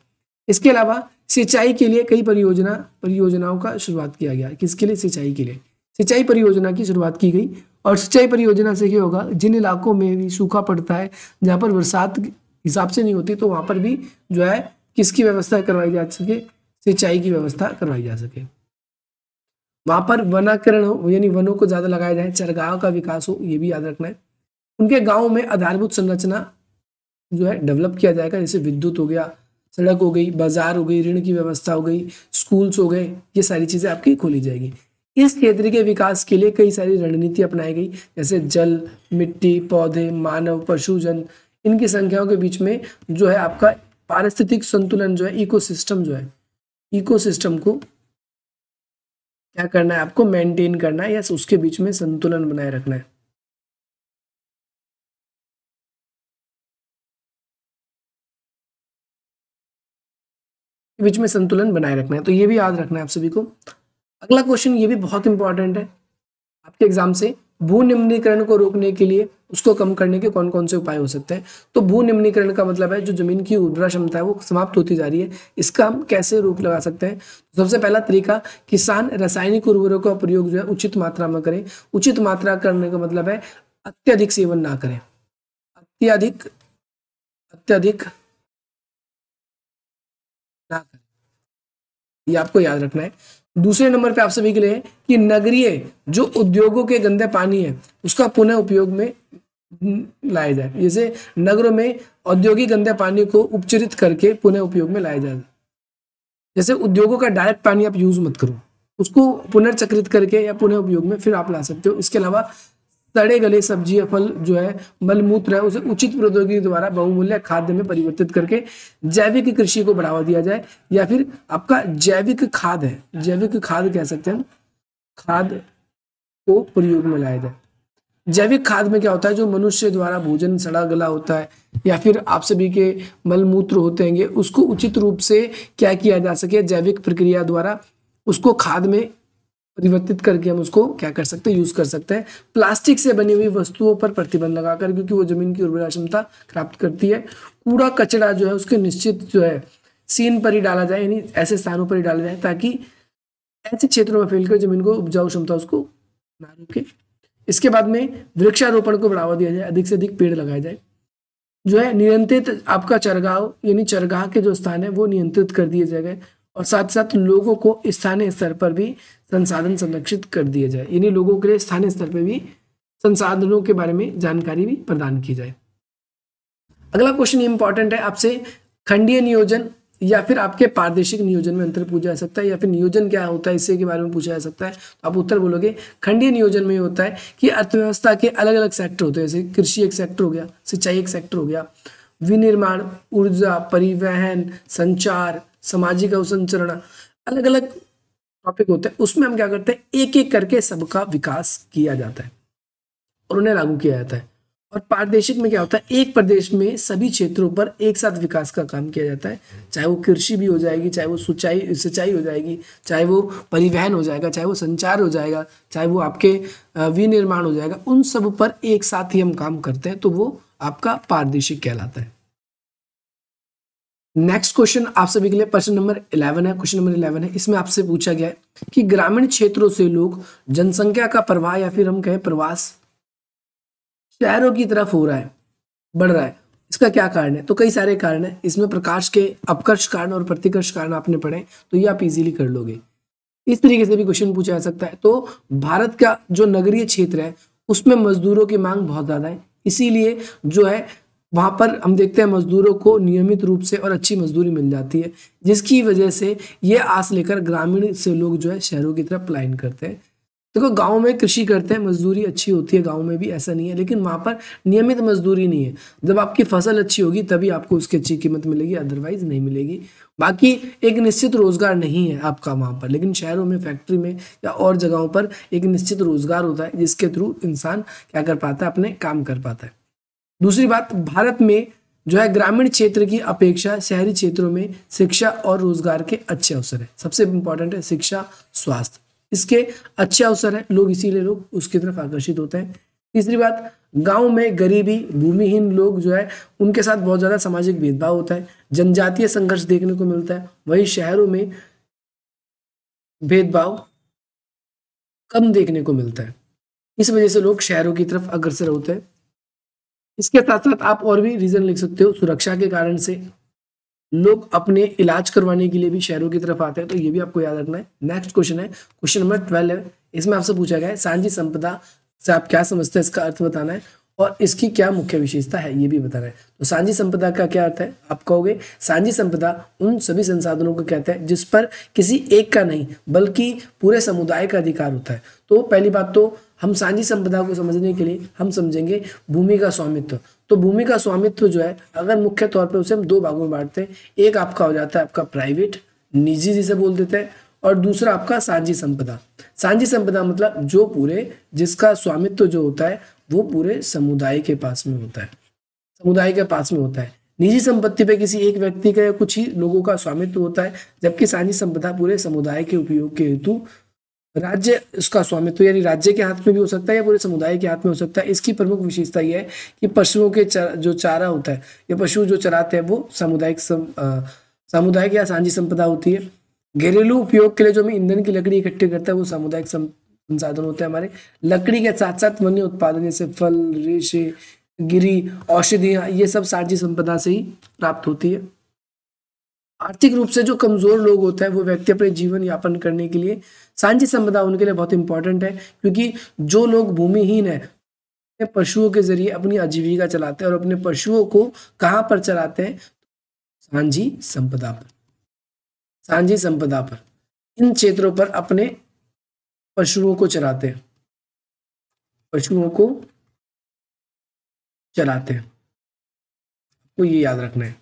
इसके अलावा सिंचाई के लिए कई परियोजना परियोजनाओं का शुरुआत किया गया किसके लिए सिंचाई के लिए सिंचाई परियोजना की शुरुआत की गई और सिंचाई परियोजना से क्या होगा जिन इलाकों में भी सूखा पड़ता है जहाँ पर बरसात हिसाब से नहीं होती तो वहाँ पर भी जो है किसकी व्यवस्था करवाई जा सके सिंचाई की व्यवस्था करवाई जा सके वहाँ पर वनाकरण हो यानी वनों को ज़्यादा लगाया जाए चरगाह का विकास हो ये भी याद रखना है उनके गाँव में आधारभूत संरचना जो है डेवलप किया जाएगा जैसे विद्युत हो गया सड़क हो गई बाजार हो गई ऋण की व्यवस्था हो गई स्कूल्स हो गए ये सारी चीज़ें आपकी खोली जाएगी इस क्षेत्र के विकास के लिए कई सारी रणनीति अपनाई गई जैसे जल मिट्टी पौधे मानव पशुजन इनकी संख्याओं के बीच में जो है आपका पारिस्थितिक संतुलन जो है इकोसिस्टम जो है इकोसिस्टम को क्या करना है आपको मेंटेन करना है या उसके बीच में संतुलन बनाए रखना है के बीच में संतुलन बनाए रखना है तो ये भी याद रखना है आप सभी को अगला क्वेश्चन ये भी बहुत इंपॉर्टेंट है आपके एग्जाम से भू निम्नीकरण को रोकने के लिए उसको कम करने के कौन कौन से उपाय हो सकते हैं तो भू निम्नीकरण का मतलब है जो जमीन की उर्वरा क्षमता है वो समाप्त होती जा रही है इसका हम कैसे रोक लगा सकते हैं तो सबसे पहला तरीका किसान रासायनिक उर्वरकों का प्रयोग जो है उचित मात्रा में करें उचित मात्रा करने का मतलब है अत्यधिक सेवन ना करें अत्यधिक अत्यधिक ना करें ये आपको याद रखना है दूसरे नंबर पे आप सभी के लिए कि नगरीय जो उद्योगों के गंदे पानी है उसका पुनः उपयोग में लाया जाए जैसे नगरों में औद्योगिक गंदे पानी को उपचरित करके पुनः उपयोग में लाया जाए जैसे उद्योगों का डायरेक्ट पानी आप यूज मत करो उसको पुनर्चक्रित करके या पुनः उपयोग में फिर आप ला सकते हो इसके अलावा सड़े गले सब्जी या फल जो है मलमूत्र है उसे उचित प्रौद्योगिकी द्वारा बहुमूल्य खाद्य में परिवर्तित करके जैविक कृषि को बढ़ावा दिया जाए या फिर आपका जैविक खाद है जैविक खाद कह सकते हैं खाद को प्रयोग में लाया जाए जैविक खाद में क्या होता है जो मनुष्य द्वारा भोजन सड़ा गला होता है या फिर आप सभी के मलमूत्र होते हैं उसको उचित रूप से क्या किया जा सके जैविक प्रक्रिया द्वारा उसको खाद में परिवर्तित करके हम उसको क्या कर सकते हैं यूज कर सकते हैं प्लास्टिक से बनी हुई वस्तुओं पर प्रतिबंध लगाकर क्योंकि वो जमीन की उर्वरा क्षमता प्राप्त करती है कूड़ा कचरा जो है उसके निश्चित जो है सीन पर ही डाला जाए यानी ऐसे स्थानों पर ही डाला जाए ताकि ऐसे क्षेत्रों में फैलकर जमीन को उपजाऊ क्षमता उसको ना रोके इसके बाद में वृक्षारोपण को बढ़ावा दिया जाए अधिक से अधिक पेड़ लगाए जाए जो है नियंत्रित आपका चरगाह यानी चरगाह के जो स्थान है वो नियंत्रित कर दिए जाए और साथ साथ लोगों को स्थानीय स्तर पर भी संसाधन संरक्षित कर दिए जाए यानी लोगों के लिए स्थानीय स्तर पर भी संसाधनों के बारे में जानकारी भी प्रदान की जाए अगला क्वेश्चन इंपॉर्टेंट है आपसे खंडीय नियोजन या फिर आपके पारदेशिक नियोजन में अंतर पूछा जा सकता है या फिर नियोजन क्या होता है इससे के बारे में पूछा जा सकता है तो आप उत्तर बोलोगे खंडीय नियोजन में होता है कि अर्थव्यवस्था के अलग अलग सेक्टर होते हैं जैसे कृषि एक सेक्टर हो गया सिंचाई एक सेक्टर हो गया विनिर्माण ऊर्जा परिवहन संचार सामाजिक अवसंचरण अलग अलग टॉपिक होते हैं उसमें हम क्या करते हैं एक एक करके सबका विकास किया जाता है और उन्हें लागू किया जाता है और पारदेशिक में क्या होता है एक प्रदेश में सभी क्षेत्रों पर एक साथ विकास का काम किया जाता है चाहे वो कृषि भी हो जाएगी चाहे वो सिंचाई सिंचाई हो जाएगी चाहे वो परिवहन हो जाएगा चाहे वो संचार हो जाएगा चाहे वो आपके विनिर्माण हो जाएगा उन सब पर एक साथ ही हम काम करते हैं तो वो आपका पारदेशिक कहलाता है नेक्स्ट क्वेश्चन आप सभी के लिए प्रश्न नंबर इलेवन है क्वेश्चन नंबर इलेवन है इसमें आपसे पूछा गया है कि ग्रामीण क्षेत्रों से लोग जनसंख्या का प्रवाह या फिर हम कहें प्रवास शहरों की तरफ हो रहा है बढ़ रहा है इसका क्या कारण है तो कई सारे कारण है इसमें प्रकाश के अपकर्ष कारण और प्रतिकर्ष कारण आपने पढ़े तो ये आप इजीली कर लोगे इस तरीके से भी क्वेश्चन पूछा जा सकता है तो भारत का जो नगरीय क्षेत्र है उसमें मजदूरों की मांग बहुत ज्यादा है इसीलिए जो है वहाँ पर हम देखते हैं मजदूरों को नियमित रूप से और अच्छी मजदूरी मिल जाती है जिसकी वजह से ये आस लेकर ग्रामीण से लोग जो है शहरों की तरफ प्लाइन करते हैं देखो तो गांव में कृषि करते हैं मजदूरी अच्छी होती है गांव में भी ऐसा नहीं है लेकिन वहाँ पर नियमित मजदूरी नहीं है जब आपकी फसल अच्छी होगी तभी आपको उसकी अच्छी कीमत मिलेगी अदरवाइज नहीं मिलेगी बाकी एक निश्चित रोजगार नहीं है आपका वहाँ पर लेकिन शहरों में फैक्ट्री में या और जगहों पर एक निश्चित रोजगार होता है जिसके थ्रू इंसान क्या कर पाता है अपने काम कर पाता है दूसरी बात भारत में जो है ग्रामीण क्षेत्र की अपेक्षा शहरी क्षेत्रों में शिक्षा और रोजगार के अच्छे अवसर है सबसे इंपॉर्टेंट है शिक्षा स्वास्थ्य इसके अच्छे अवसर है लोग इसीलिए लोग उसकी तरफ आकर्षित होते हैं तीसरी बात गांव में गरीबी भूमिहीन लोग जो है उनके साथ बहुत ज़्यादा सामाजिक भेदभाव होता है जनजातीय संघर्ष देखने को मिलता है वही शहरों में भेदभाव कम देखने को मिलता है इस वजह से लोग शहरों की तरफ अग्रसर होते हैं इसके साथ साथ आप और भी रीजन लिख सकते हो सुरक्षा के कारण से लोग अपने इलाज करवाने के लिए भी शहरों की तरफ आते हैं तो ये भी आपको याद रखना है नेक्स्ट क्वेश्चन है क्वेश्चन नंबर ट्वेल्व है इसमें आपसे पूछा गया है सांझी संपदा से आप क्या समझते हैं इसका अर्थ बताना है और इसकी क्या मुख्य विशेषता है ये भी बताना है तो सांझी संपदा का क्या अर्थ है आप कहोगे सांझी संपदा उन सभी संसाधनों को कहते हैं जिस पर किसी एक का नहीं बल्कि पूरे समुदाय का अधिकार होता है तो पहली बात तो हम साझी संपदा को समझने के लिए हम समझेंगे भूमि का स्वामित्व तो भूमि का स्वामित्व जो है अगर मुख्य तौर पर उसे हम दो भागों में बांटते हैं एक आपका हो जाता है आपका प्राइवेट निजी जिसे बोल देते हैं और दूसरा आपका सांझी संपदा सांझी संपदा मतलब जो पूरे जिसका स्वामित्व जो होता है वो पूरे समुदाय के पास में होता है समुदाय के पास में होता है निजी संपत्ति पे किसी एक व्यक्ति का या कुछ ही लोगों का स्वामित्व होता है जबकि सांझी संपदा पूरे समुदाय के उपयोग के हेतु राज्य उसका स्वामित्व यानी राज्य के हाथ में भी हो सकता है या पूरे समुदाय के हाथ में हो सकता है इसकी प्रमुख विशेषता यह है कि पशुओं के चर, जो चारा होता है या पशु जो चराते हैं वो सामुदायिक सामुदायिक या सांझी संपदा होती है घरेलू उपयोग के लिए जो हम ईंधन की लकड़ी इकट्ठे करता है वो सामुदायिक संसाधन होते हैं हमारे लकड़ी के साथ साथ वन्य उत्पादन जैसे फल रेशे गिरी औषधियाँ ये सब सांझी संपदा से ही प्राप्त होती है आर्थिक रूप से जो कमज़ोर लोग होता है वो व्यक्ति अपने जीवन यापन करने के लिए सांझी संपदा उनके लिए बहुत इंपॉर्टेंट है क्योंकि जो लोग भूमिहीन है पशुओं के जरिए अपनी आजीविका चलाते हैं और अपने पशुओं को कहाँ पर चलाते हैं सांझी संपदा पर सांझी संपदा पर इन क्षेत्रों पर अपने पशुओं को चलाते हैं पशुओं को चलाते हैं आपको ये याद रखना है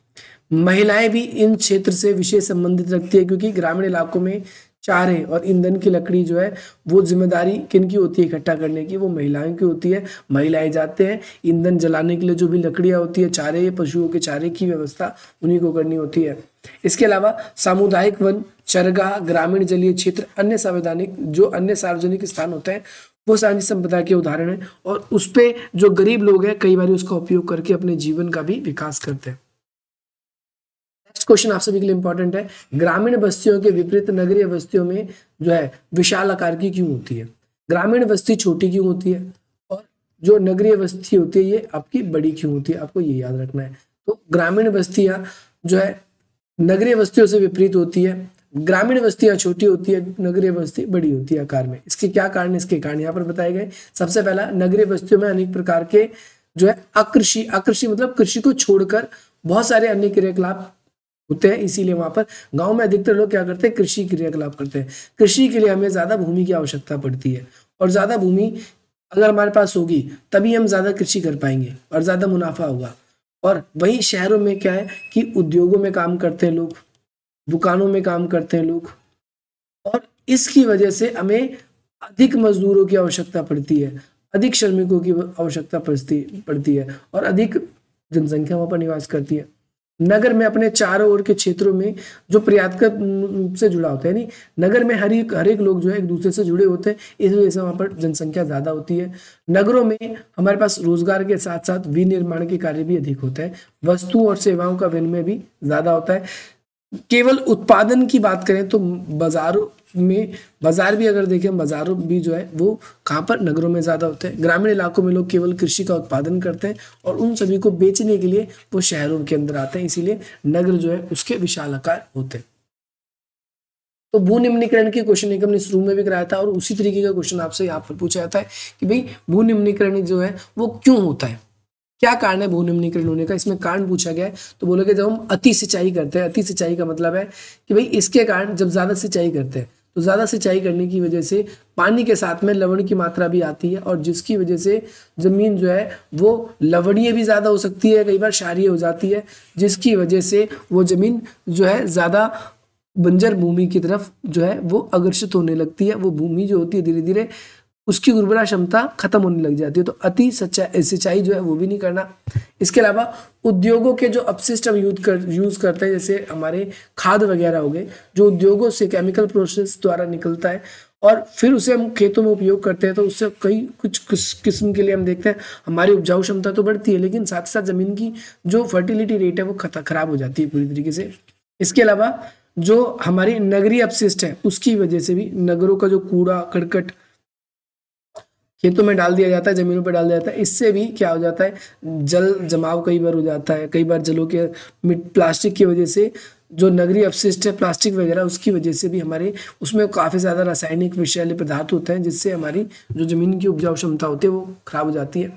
महिलाएं भी इन क्षेत्र से विशेष संबंधित रखती है क्योंकि ग्रामीण इलाकों में चारे और ईंधन की लकड़ी जो है वो जिम्मेदारी किन की होती है इकट्ठा करने की वो महिलाओं की होती है महिलाएं जाते हैं ईंधन जलाने के लिए जो भी लकड़ियाँ होती है चारे पशुओं के चारे की व्यवस्था उन्हीं को करनी होती है इसके अलावा सामुदायिक वन चरगाह ग्रामीण जलीय क्षेत्र अन्य संवैधानिक जो अन्य सार्वजनिक स्थान होते हैं वो सारी संपदा के उदाहरण है और उस पर जो गरीब लोग हैं कई बार उसका उपयोग करके अपने जीवन का भी विकास करते हैं नेक्स्ट क्वेश्चन आप सभी के लिए इंपॉर्टेंट है ग्रामीण बस्तियों के विपरीत नगरीय बस्तियों में जो है विशाल आकार की क्यों होती है ग्रामीण बस्ती छोटी क्यों होती है और जो नगरीय बस्ती होती है ये आपकी बड़ी क्यों होती है आपको ये याद रखना है तो ग्रामीण बस्तियाँ जो है नगरीय बस्तियों से विपरीत होती है ग्रामीण बस्तियां छोटी होती है नगरीय बस्ती बड़ी होती है आकार में इसके क्या कारण इसके कारण यहाँ पर बताए गए सबसे पहला नगरीय बस्तियों में अनेक प्रकार के जो है अकृषि अकृषि मतलब कृषि को छोड़कर बहुत सारे अन्य क्रियाकलाप होते हैं इसीलिए वहाँ पर गांव में अधिकतर लोग क्या करते हैं कृषि क्रियाकलाप करते हैं कृषि के लिए हमें ज़्यादा भूमि की आवश्यकता पड़ती है और ज़्यादा भूमि अगर हमारे पास होगी तभी हम ज़्यादा कृषि कर पाएंगे और ज़्यादा मुनाफा होगा और वहीं शहरों में क्या है कि उद्योगों में काम करते हैं लोग दुकानों में काम करते हैं लोग और इसकी वजह से हमें अधिक मजदूरों की आवश्यकता पड़ती है अधिक श्रमिकों की आवश्यकता पड़ती पड़ती है और अधिक जनसंख्या वहाँ पर निवास करती है नगर में अपने चारों ओर के क्षेत्रों में जो प्रयात्मक रूप से जुड़ा होता है यानी नगर में हर एक हर एक लोग जो है एक दूसरे से जुड़े होते हैं इस वजह से वहाँ पर जनसंख्या ज़्यादा होती है नगरों में हमारे पास रोजगार के साथ साथ विनिर्माण के कार्य भी अधिक होता है वस्तुओं और सेवाओं का विनिमय भी ज़्यादा होता है केवल उत्पादन की बात करें तो बाजारों में बाजार भी अगर देखें बाजारों भी जो है वो कहाँ पर नगरों में ज़्यादा होते हैं ग्रामीण इलाकों में लोग केवल कृषि का उत्पादन करते हैं और उन सभी को बेचने के लिए वो शहरों के अंदर आते हैं इसीलिए नगर जो है उसके विशाल आकार होते हैं तो भू निम्नीकरण के क्वेश्चन एक हमने शुरू में भी कराया था और उसी तरीके का क्वेश्चन आपसे यहाँ पर पूछा जाता है कि भाई भू निम्नीकरण जो है वो क्यों होता है क्या कारण है भू निम्नीकरण होने का इसमें कारण पूछा गया है तो बोलोगे जब हम अति सिंचाई करते हैं अति सिंचाई का मतलब है कि भाई इसके कारण जब ज़्यादा सिंचाई करते हैं तो ज़्यादा सिंचाई करने की वजह से पानी के साथ में लवण की मात्रा भी आती है और जिसकी वजह से ज़मीन जो है वो लवणीय भी ज़्यादा हो सकती है कई बार क्षारीय हो जाती है जिसकी वजह से वो ज़मीन जो है ज़्यादा बंजर भूमि की तरफ जो है वो आकर्षित होने लगती है वो भूमि जो होती है धीरे धीरे उसकी उर्वरा क्षमता खत्म होने लग जाती है तो अति सच्चाई सिंचाई जो है वो भी नहीं करना इसके अलावा उद्योगों के जो अपशिष्ट हम यूज कर यूज़ करते हैं जैसे हमारे खाद वगैरह हो गए जो उद्योगों से केमिकल प्रोसेस द्वारा निकलता है और फिर उसे हम खेतों में उपयोग करते हैं तो उससे कई कुछ किस्म के लिए हम देखते हैं हमारी उपजाऊ क्षमता तो बढ़ती है लेकिन साथ साथ ज़मीन की जो फर्टिलिटी रेट है वो खराब हो जाती है पूरी तरीके से इसके अलावा जो हमारी नगरी अपशिष्ट है उसकी वजह से भी नगरों का जो कूड़ा करकट खेतों में डाल दिया जाता है ज़मीनों पर डाल दिया जाता है इससे भी क्या हो जाता है जल जमाव कई बार हो जाता है कई बार जलों के प्लास्टिक की वजह से जो नगरीय अपशिष्ट है प्लास्टिक वगैरह उसकी वजह से भी हमारे उसमें काफ़ी ज़्यादा रासायनिक विषैले पदार्थ होते हैं जिससे हमारी जो ज़मीन की उपजाऊ क्षमता होती है वो खराब हो जाती है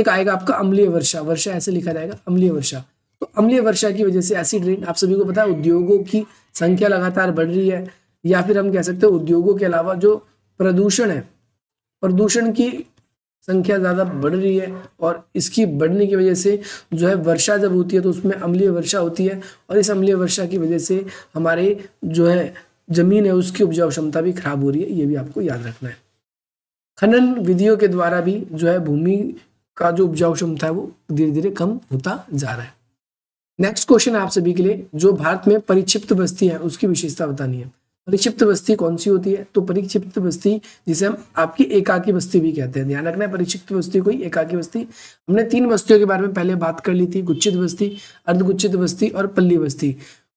एक आएगा आपका अम्लीय वर्षा वर्षा ऐसे लिखा जाएगा अम्लीय वर्षा तो अम्लीय वर्षा की वजह से एसिड रेन आप सभी को पता है उद्योगों की संख्या लगातार बढ़ रही है या फिर हम कह सकते हैं उद्योगों के अलावा जो प्रदूषण है प्रदूषण की संख्या ज़्यादा बढ़ रही है और इसकी बढ़ने की वजह से जो है वर्षा जब होती है तो उसमें अम्लीय वर्षा होती है और इस अम्लीय वर्षा की वजह से हमारे जो है ज़मीन है उसकी उपजाऊ क्षमता भी खराब हो रही है ये भी आपको याद रखना है खनन विधियों के द्वारा भी जो है भूमि का जो उपजाऊ क्षमता है वो धीरे धीरे कम होता जा रहा है नेक्स्ट क्वेश्चन आप सभी के लिए जो भारत में परिक्षिप्त बस्ती है उसकी विशेषता बतानी है परिक्षिप्त बस्ती कौन सी होती है तो परिक्षिप्त बस्ती जिसे हम आपकी एकाकी बस्ती भी कहते हैं ध्यान रखना है परिक्षिप्त बस्ती कोई एकाकी बस्ती हमने तीन बस्तियों के बारे में पहले बात कर ली थी गुच्छित बस्ती अर्धगुच्छित बस्ती और पल्ली बस्ती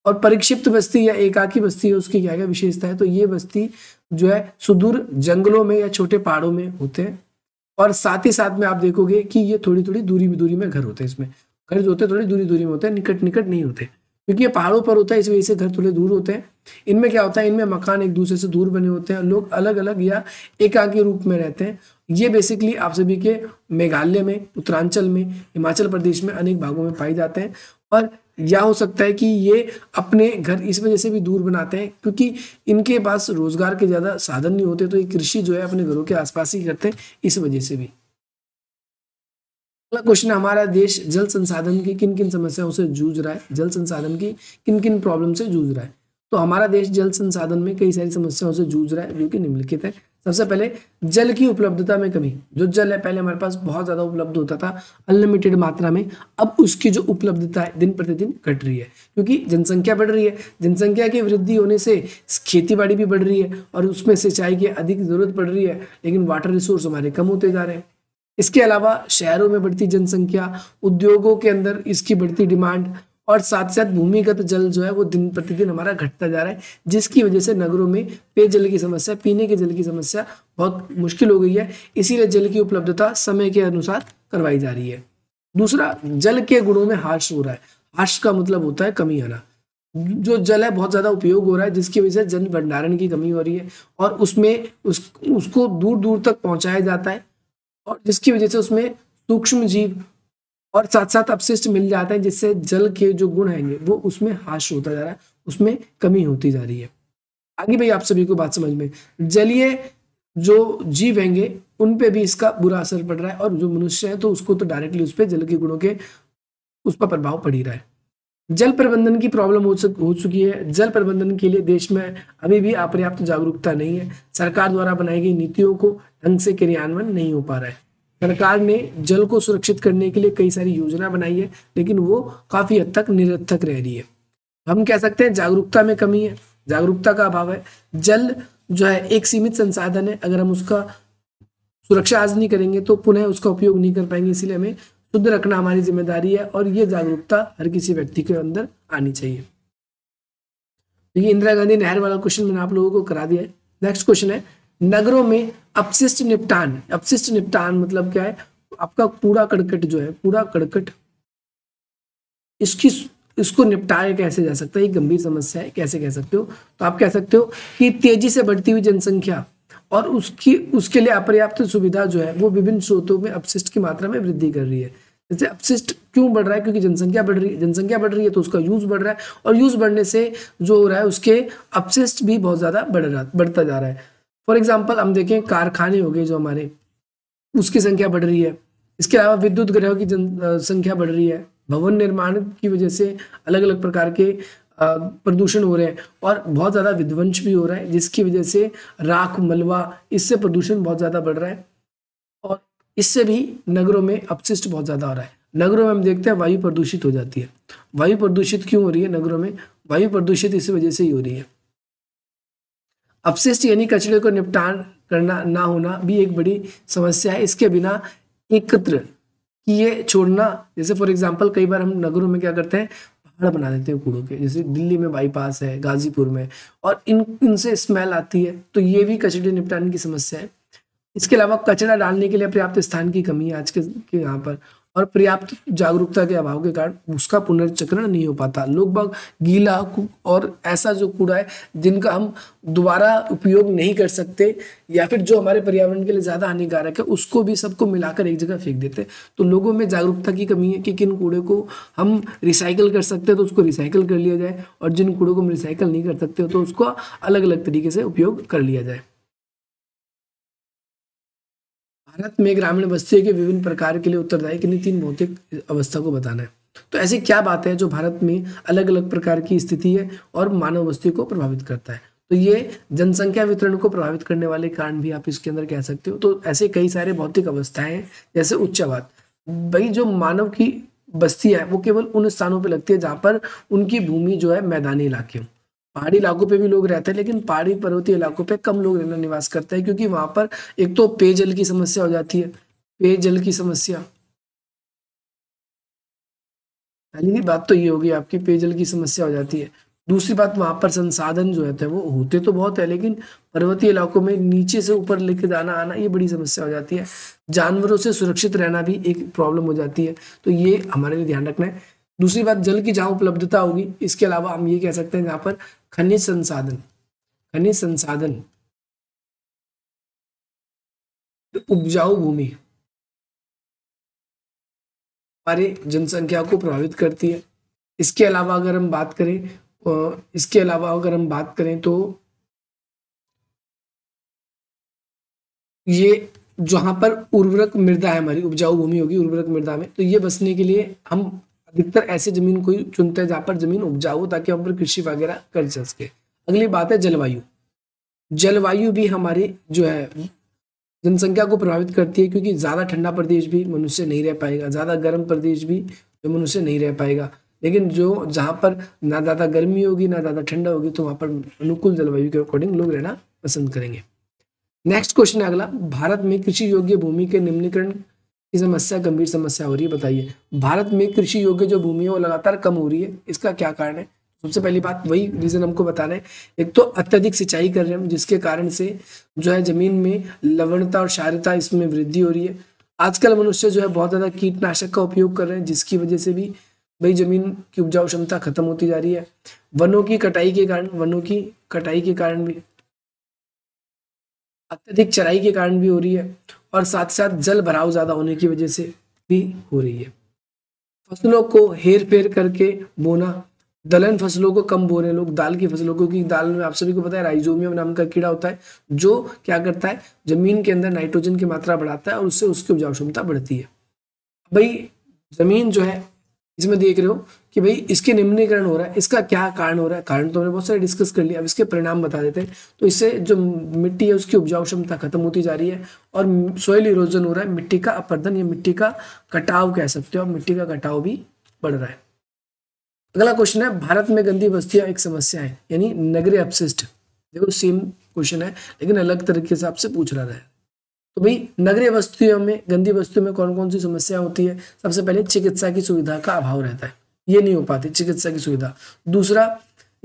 और परिक्षिप्त बस्ती या एकाकी बस्ती है उसकी क्या क्या विशेषता है तो ये बस्ती जो है सुदूर जंगलों में या छोटे पहाड़ों में होते हैं और साथ ही साथ में आप देखोगे कि ये थोड़ी थोड़ी दूरी दूरी में घर होते हैं इसमें घर जो होते हैं थोड़ी दूरी दूरी में होते हैं निकट निकट नहीं होते क्योंकि ये पहाड़ों पर होता है इस वजह से घर थोड़े दूर होते हैं इनमें क्या होता है इनमें मकान एक दूसरे से दूर बने होते हैं लोग अलग अलग या एकाकी रूप में रहते हैं ये बेसिकली आप सभी के मेघालय में उत्तरांचल में हिमाचल प्रदेश में अनेक भागों में पाए जाते हैं और यह हो सकता है कि ये अपने घर इस वजह से भी दूर बनाते हैं क्योंकि इनके पास रोजगार के ज़्यादा साधन नहीं होते तो ये कृषि जो है अपने घरों के आसपास ही करते हैं इस वजह से भी अगला क्वेश्चन हमारा देश जल संसाधन की किन किन समस्याओं से जूझ रहा है जल संसाधन की किन किन प्रॉब्लम से जूझ रहा है तो हमारा देश जल संसाधन में कई सारी समस्याओं से जूझ रहा है जो कि निम्नलिखित है सबसे पहले जल की उपलब्धता में कमी जो जल है पहले हमारे पास बहुत ज़्यादा उपलब्ध होता था अनलिमिटेड मात्रा में अब उसकी जो उपलब्धता है दिन प्रतिदिन घट रही है क्योंकि जनसंख्या बढ़ रही है जनसंख्या की वृद्धि होने से खेती बाड़ी भी बढ़ रही है और उसमें सिंचाई की अधिक ज़रूरत पड़ रही है लेकिन वाटर रिसोर्स हमारे कम होते जा रहे हैं इसके अलावा शहरों में बढ़ती जनसंख्या उद्योगों के अंदर इसकी बढ़ती डिमांड और साथ साथ भूमिगत जल जो है वो दिन प्रतिदिन हमारा घटता जा रहा है जिसकी वजह से नगरों में पेयजल की समस्या पीने के जल की समस्या बहुत मुश्किल हो गई है इसीलिए जल की उपलब्धता समय के अनुसार करवाई जा रही है दूसरा जल के गुणों में हार्ष हो रहा है हार्श का मतलब होता है कमी आना जो जल है बहुत ज़्यादा उपयोग हो रहा है जिसकी वजह से जल भंडारण की कमी हो रही है और उसमें उस उसको दूर दूर तक पहुंचाया जाता है और जिसकी वजह से उसमें सूक्ष्म जीव और साथ साथ अपशिष्ट मिल जाते हैं जिससे जल के जो गुण हैं वो उसमें हाश होता जा रहा है उसमें कमी होती जा रही है आगे भाई आप सभी को बात समझ में जलीय जो जीव हैंगे उन पे भी इसका बुरा असर पड़ रहा है और जो मनुष्य है तो उसको तो डायरेक्टली उस पर जल के गुणों के उस पर प्रभाव पड़ ही रहा है जल प्रबंधन की प्रॉब्लम हो सक हो चुकी है जल प्रबंधन के लिए देश में अभी भी अपर्याप्त जागरूकता नहीं है सरकार द्वारा बनाई गई नीतियों को ढंग से क्रियान्वयन नहीं हो पा रहा है सरकार ने जल को सुरक्षित करने के लिए कई सारी योजना बनाई है लेकिन वो काफ़ी हद तक निरर्थक रह रही है हम कह सकते हैं जागरूकता में कमी है जागरूकता का अभाव है जल जो है एक सीमित संसाधन है अगर हम उसका सुरक्षा आज नहीं करेंगे तो पुनः उसका उपयोग नहीं कर पाएंगे इसीलिए हमें शुद्ध रखना हमारी जिम्मेदारी है और ये जागरूकता हर किसी व्यक्ति के अंदर आनी चाहिए देखिए इंदिरा गांधी नहर वाला क्वेश्चन मैंने आप लोगों को करा दिया है नेक्स्ट क्वेश्चन है नगरों में अपशिष्ट निपटान अपशिष्ट निपटान मतलब क्या है आपका पूरा कड़कट जो है पूरा कड़कट इसकी इसको निपटाया कैसे जा सकता है ये गंभीर समस्या है कैसे कह सकते हो तो आप कह सकते हो कि तेजी से बढ़ती हुई जनसंख्या और उसकी उसके लिए अपर्याप्त सुविधा जो है वो विभिन्न स्रोतों में अपशिष्ट की मात्रा में वृद्धि कर रही है जैसे अपशिष्ट क्यों बढ़ रहा है क्योंकि जनसंख्या बढ़ रही है जनसंख्या बढ़ रही है तो उसका यूज बढ़ रहा है और यूज बढ़ने से जो हो रहा है उसके अपशिष्ट भी बहुत ज़्यादा बढ़ रहा बढ़ता जा रहा है फॉर एग्जाम्पल हम देखें कारखाने हो गए जो हमारे उसकी संख्या बढ़ रही है इसके अलावा विद्युत ग्रहों की संख्या बढ़ रही है भवन निर्माण की वजह से अलग अलग प्रकार के प्रदूषण हो रहे हैं और बहुत ज़्यादा विध्वंस भी हो रहा है जिसकी वजह से राख मलवा इससे प्रदूषण बहुत ज़्यादा बढ़ रहा है और इससे भी नगरों में अपशिष्ट बहुत ज़्यादा हो रहा है नगरों में हम देखते हैं वायु प्रदूषित हो जाती है वायु प्रदूषित क्यों हो रही है नगरों में वायु प्रदूषित इस वजह से ही हो रही है अपशिष्ट यानी कचरे को निपटान करना ना होना भी एक बड़ी समस्या है इसके बिना एकत्र किए छोड़ना जैसे फॉर एग्जाम्पल कई बार हम नगरों में क्या करते हैं पहाड़ बना देते हैं कूड़ों के जैसे दिल्ली में बाईपास है गाजीपुर में और इन इनसे स्मेल आती है तो ये भी कचरे निपटान की समस्या है इसके अलावा कचरा डालने के लिए पर्याप्त स्थान की कमी है आज के यहाँ पर और पर्याप्त जागरूकता के अभाव के कारण उसका पुनर्चक्रण नहीं हो पाता लोग बाग गीला और ऐसा जो कूड़ा है जिनका हम दोबारा उपयोग नहीं कर सकते या फिर जो हमारे पर्यावरण के लिए ज़्यादा हानिकारक है उसको भी सबको मिलाकर एक जगह फेंक देते हैं तो लोगों में जागरूकता की कमी है कि किन कूड़े को हम रिसाइकिल कर सकते हैं तो उसको रिसाइकिल कर लिया जाए और जिन कूड़ों को हम रिसाइकिल नहीं कर सकते तो उसका अलग अलग तरीके से उपयोग कर लिया जाए भारत में ग्रामीण बस्तियों के विभिन्न प्रकार के लिए उत्तरदायी किन्हीं तीन भौतिक अवस्था को बताना है तो ऐसी क्या बात है जो भारत में अलग अलग प्रकार की स्थिति है और मानव बस्ती को प्रभावित करता है तो ये जनसंख्या वितरण को प्रभावित करने वाले कारण भी आप इसके अंदर कह सकते हो तो ऐसे कई सारे भौतिक अवस्थाएं हैं जैसे उच्चवाद भाई जो मानव की बस्ती है वो केवल उन स्थानों पर लगती है जहाँ पर उनकी भूमि जो है मैदानी इलाके हों पहाड़ी इलाकों पे भी लोग रहते हैं लेकिन पहाड़ी पर्वतीय इलाकों पे कम लोग रहना निवास करते हैं क्योंकि वहां पर एक तो पेयजल की समस्या हो जाती है पेयजल की समस्या पहली बात तो ये होगी आपकी पेयजल की समस्या हो जाती है दूसरी बात वहाँ पर संसाधन जो है तो वो होते तो बहुत है लेकिन पर्वतीय इलाकों में नीचे से ऊपर लेके जाना आना ये बड़ी समस्या हो जाती है जानवरों से सुरक्षित रहना भी एक प्रॉब्लम हो जाती है तो ये हमारे लिए ध्यान रखना है दूसरी बात जल की जहाँ उपलब्धता होगी इसके अलावा हम ये कह सकते हैं जहाँ पर खनिज संसाधन खनिज संसाधन उपजाऊ भूमि हमारे जनसंख्या को प्रभावित करती है इसके अलावा अगर हम बात करें इसके अलावा अगर हम बात करें तो ये जहां पर उर्वरक मृदा है हमारी उपजाऊ भूमि होगी उर्वरक मृदा में तो ये बसने के लिए हम अधिकतर ऐसी जमीन को चुनते हैं जहाँ पर जमीन उपजाऊ ताकि वहाँ पर कृषि वगैरह कर सके अगली बात है जलवायु जलवायु भी हमारी जो है जनसंख्या को प्रभावित करती है क्योंकि ज़्यादा ठंडा प्रदेश भी मनुष्य नहीं रह पाएगा ज़्यादा गर्म प्रदेश भी मनुष्य नहीं रह पाएगा लेकिन जो जहाँ पर ना ज़्यादा गर्मी होगी ना ज़्यादा ठंडा होगी तो वहाँ पर अनुकूल जलवायु के अकॉर्डिंग लोग रहना पसंद करेंगे नेक्स्ट क्वेश्चन है अगला भारत में कृषि योग्य भूमि के निम्नीकरण की समस्या गंभीर समस्या हो रही है बताइए भारत में कृषि योग्य जो भूमि है वो लगातार कम हो रही है इसका क्या कारण है सबसे पहली बात वही रीज़न हमको बताना है एक तो अत्यधिक सिंचाई कर रहे हैं जिसके कारण से जो है ज़मीन में लवणता और क्षारता इसमें वृद्धि हो रही है आजकल मनुष्य जो है बहुत ज़्यादा कीटनाशक का उपयोग कर रहे हैं जिसकी वजह से भी भाई ज़मीन की उपजाऊ क्षमता खत्म होती जा रही है वनों की कटाई के कारण वनों की कटाई के कारण भी अत्यधिक चराई के कारण भी हो रही है और साथ साथ जल भराव ज़्यादा होने की वजह से भी हो रही है फसलों को हेर फेर करके बोना दलहन फसलों को कम बो रहे लोग दाल की फसलों को क्योंकि दाल में आप सभी को पता है राइजोमियम नाम का कीड़ा होता है जो क्या करता है जमीन के अंदर नाइट्रोजन की मात्रा बढ़ाता है और उससे उसकी उपजाऊ क्षमता बढ़ती है भाई जमीन जो है इसमें देख रहे हो कि भाई इसके निम्नीकरण हो रहा है इसका क्या कारण हो रहा है कारण तो हमने बहुत सारे डिस्कस कर लिया अब इसके परिणाम बता देते हैं तो इससे जो मिट्टी है उसकी उपजाऊ क्षमता खत्म होती जा रही है और सोयल इरोजन हो रहा है मिट्टी का अपर्दन या मिट्टी का कटाव कह सकते हो और मिट्टी का कटाव भी बढ़ रहा है अगला क्वेश्चन है भारत में गंदी बस्तियां एक समस्या है यानी नगरी अपशिष्ट देखो सेम क्वेश्चन है लेकिन अलग तरीके से आपसे पूछ रहा है तो भाई नगरीय वस्तुओं में गंदी वस्तुओं में कौन कौन सी समस्या होती है सबसे पहले चिकित्सा की सुविधा का अभाव रहता है ये नहीं हो पाती चिकित्सा की सुविधा दूसरा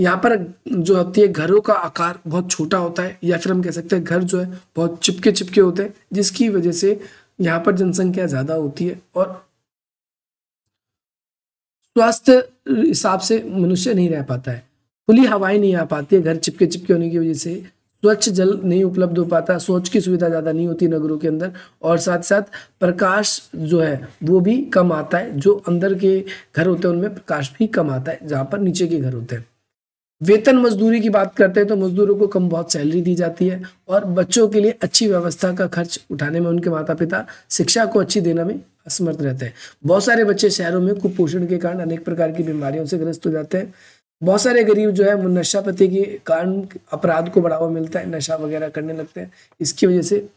यहाँ पर जो होती है घरों का आकार बहुत छोटा होता है या फिर हम कह सकते हैं घर जो है बहुत चिपके चिपके होते हैं जिसकी वजह से यहाँ पर जनसंख्या ज़्यादा होती है और स्वास्थ्य हिसाब से मनुष्य नहीं रह पाता है खुली हवाएं नहीं आ पाती है घर चिपके चिपके होने की वजह से स्वच्छ जल नहीं उपलब्ध हो पाता सोच की सुविधा ज़्यादा नहीं होती नगरों के अंदर और साथ साथ प्रकाश जो है वो भी कम आता है जो अंदर के घर होते हैं उनमें प्रकाश भी कम आता है जहाँ पर नीचे के घर होते हैं वेतन मजदूरी की बात करते हैं तो मजदूरों को कम बहुत सैलरी दी जाती है और बच्चों के लिए अच्छी व्यवस्था का खर्च उठाने में उनके माता पिता शिक्षा को अच्छी देने में असमर्थ रहते हैं बहुत सारे बच्चे शहरों में कुपोषण के कारण अनेक प्रकार की बीमारियों से ग्रस्त हो जाते हैं बहुत सारे गरीब जो है नशा पति के कारण अपराध को बढ़ावा मिलता है नशा वगैरह करने लगते हैं इसकी वजह से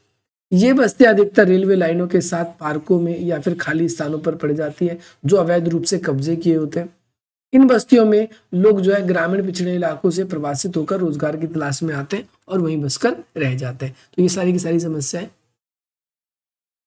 ये बस्तियाँ अधिकतर रेलवे लाइनों के साथ पार्कों में या फिर खाली स्थानों पर पड़ जाती है जो अवैध रूप से कब्जे किए होते हैं इन बस्तियों में लोग जो है ग्रामीण पिछड़े इलाकों से प्रवासित होकर रोजगार की तलाश में आते हैं और वहीं बसकर रह जाते हैं तो ये सारी की सारी समस्याएं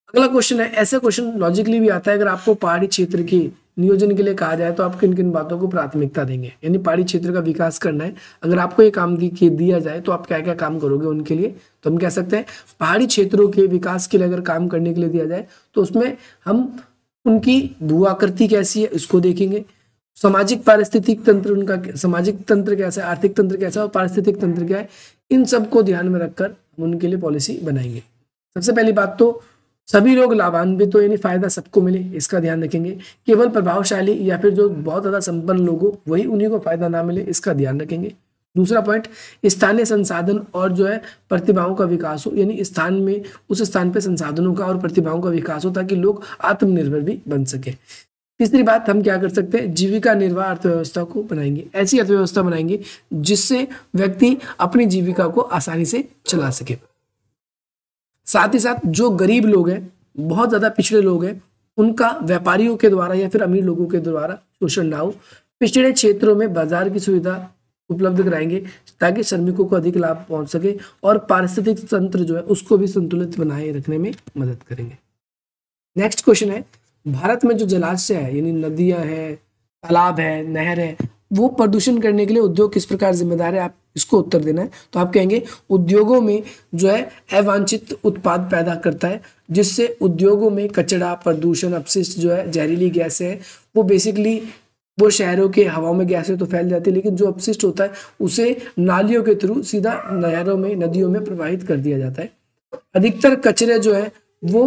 अगला क्वेश्चन है ऐसा क्वेश्चन लॉजिकली भी आता है अगर आपको पहाड़ी क्षेत्र की नियोजन के लिए कहा जाए तो आप किन किन बातों को प्राथमिकता देंगे यानी पहाड़ी क्षेत्र का विकास करना है अगर आपको ये काम दिया जाए तो आप क्या क्या काम करोगे उनके लिए तो हम कह सकते हैं पहाड़ी क्षेत्रों के विकास के लिए अगर काम करने के लिए दिया जाए तो उसमें हम उनकी भू आकृति कैसी है इसको देखेंगे सामाजिक पारिस्थितिक तंत्र उनका सामाजिक तंत्र कैसा है आर्थिक तंत्र कैसा है और पारिस्थितिक तंत्र क्या है इन सबको ध्यान में रखकर हम उनके लिए पॉलिसी बनाएंगे सबसे पहली बात तो सभी लोग लाभान्वित हो तो यानी फायदा सबको मिले इसका ध्यान रखेंगे केवल प्रभावशाली या फिर जो बहुत ज्यादा संपन्न लोग हो वही उन्हीं को फायदा ना मिले इसका ध्यान रखेंगे दूसरा पॉइंट स्थानीय संसाधन और जो है प्रतिभाओं का विकास हो यानी स्थान में उस स्थान पर संसाधनों का और प्रतिभाओं का विकास हो ताकि लोग आत्मनिर्भर भी बन सके तीसरी बात हम क्या कर सकते हैं जीविका निर्वाह अर्थव्यवस्था को बनाएंगे ऐसी अर्थव्यवस्था बनाएंगे जिससे व्यक्ति अपनी जीविका को आसानी से चला सके साथ ही साथ जो गरीब लोग हैं बहुत ज़्यादा पिछड़े लोग हैं उनका व्यापारियों के द्वारा या फिर अमीर लोगों के द्वारा शोषण ना हो पिछड़े क्षेत्रों में बाजार की सुविधा उपलब्ध कराएंगे ताकि श्रमिकों को अधिक लाभ पहुंच सके और पारिस्थितिक तंत्र जो है उसको भी संतुलित बनाए रखने में मदद करेंगे नेक्स्ट क्वेश्चन है भारत में जो जलाशय है यानी नदियां हैं तालाब है नहर है वो प्रदूषण करने के लिए उद्योग किस प्रकार जिम्मेदार है आप इसको उत्तर देना है तो आप कहेंगे उद्योगों में जो है अवांछित उत्पाद पैदा करता है जिससे उद्योगों में कचरा प्रदूषण अपशिष्ट जो है जहरीली गैसें हैं वो बेसिकली वो शहरों के हवाओं में गैसें तो फैल जाती है लेकिन जो अपशिष्ट होता है उसे नालियों के थ्रू सीधा नहरों में नदियों में प्रवाहित कर दिया जाता है अधिकतर कचरे जो है वो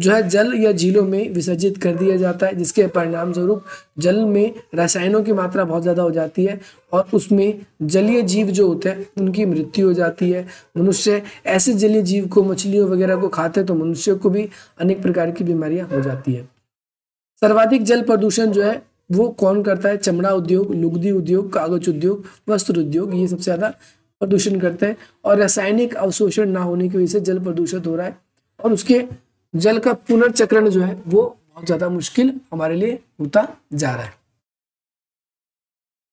जो है जल या झीलों में विसर्जित कर दिया जाता है जिसके परिणाम स्वरूप जल में रसायनों की मात्रा बहुत ज़्यादा हो जाती है और उसमें जलीय जीव जो होते हैं उनकी मृत्यु हो जाती है मनुष्य ऐसे जलीय जीव को मछलियों वगैरह को खाते हैं तो मनुष्य को भी अनेक प्रकार की बीमारियाँ हो जाती है सर्वाधिक जल प्रदूषण जो है वो कौन करता है चमड़ा उद्योग लुगदी उद्योग कागज उद्योग वस्त्र उद्योग ये सबसे ज़्यादा प्रदूषण करते हैं और रासायनिक अवशोषण ना होने की वजह से जल प्रदूषित हो रहा है और उसके जल का पुनर्चक्रण जो है वो बहुत ज्यादा मुश्किल हमारे लिए होता जा रहा है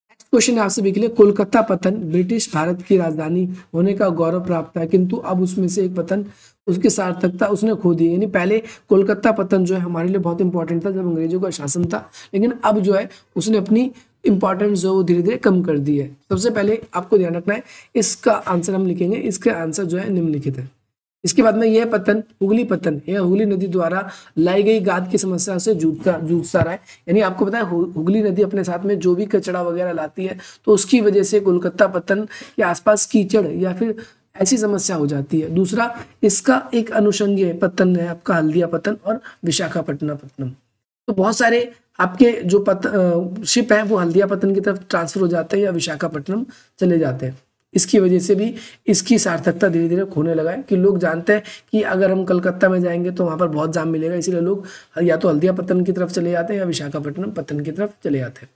नेक्स्ट क्वेश्चन आपसे भी के लिए कोलकाता पतन ब्रिटिश भारत की राजधानी होने का गौरव प्राप्त था किंतु अब उसमें से एक पतन उसकी सार्थकता उसने खो दी यानी पहले कोलकाता पतन जो है हमारे लिए बहुत इंपॉर्टेंट था जब अंग्रेजों का शासन था लेकिन अब जो है उसने अपनी इंपॉर्टेंस जो है वो धीरे धीरे कम कर दी है सबसे पहले आपको ध्यान रखना है इसका आंसर हम लिखेंगे इसका आंसर जो है निम्नलिखित है इसके बाद में यह पतन हुगली पतन यह हुगली नदी द्वारा लाई गई गाद की समस्या से जूझता जूझता रहा है यानी आपको पता है हुगली नदी अपने साथ में जो भी कचड़ा वगैरह लाती है तो उसकी वजह से कोलकाता पतन के आसपास कीचड़ या फिर ऐसी समस्या हो जाती है दूसरा इसका एक अनुषंग पतन है आपका हल्दिया पतन और विशाखापट्टनम तो बहुत सारे आपके जो पत शिप हैं वो हल्दिया पतन की तरफ ट्रांसफर हो जाते हैं या विशाखापट्टनम चले जाते हैं इसकी वजह से भी इसकी सार्थकता धीरे धीरे खोने लगा है कि लोग जानते हैं कि अगर हम कलकत्ता में जाएंगे तो वहाँ पर बहुत जाम मिलेगा इसीलिए लोग या तो हल्दिया पतन की तरफ चले जाते हैं या विशाखापट्टनम पतन की तरफ चले जाते हैं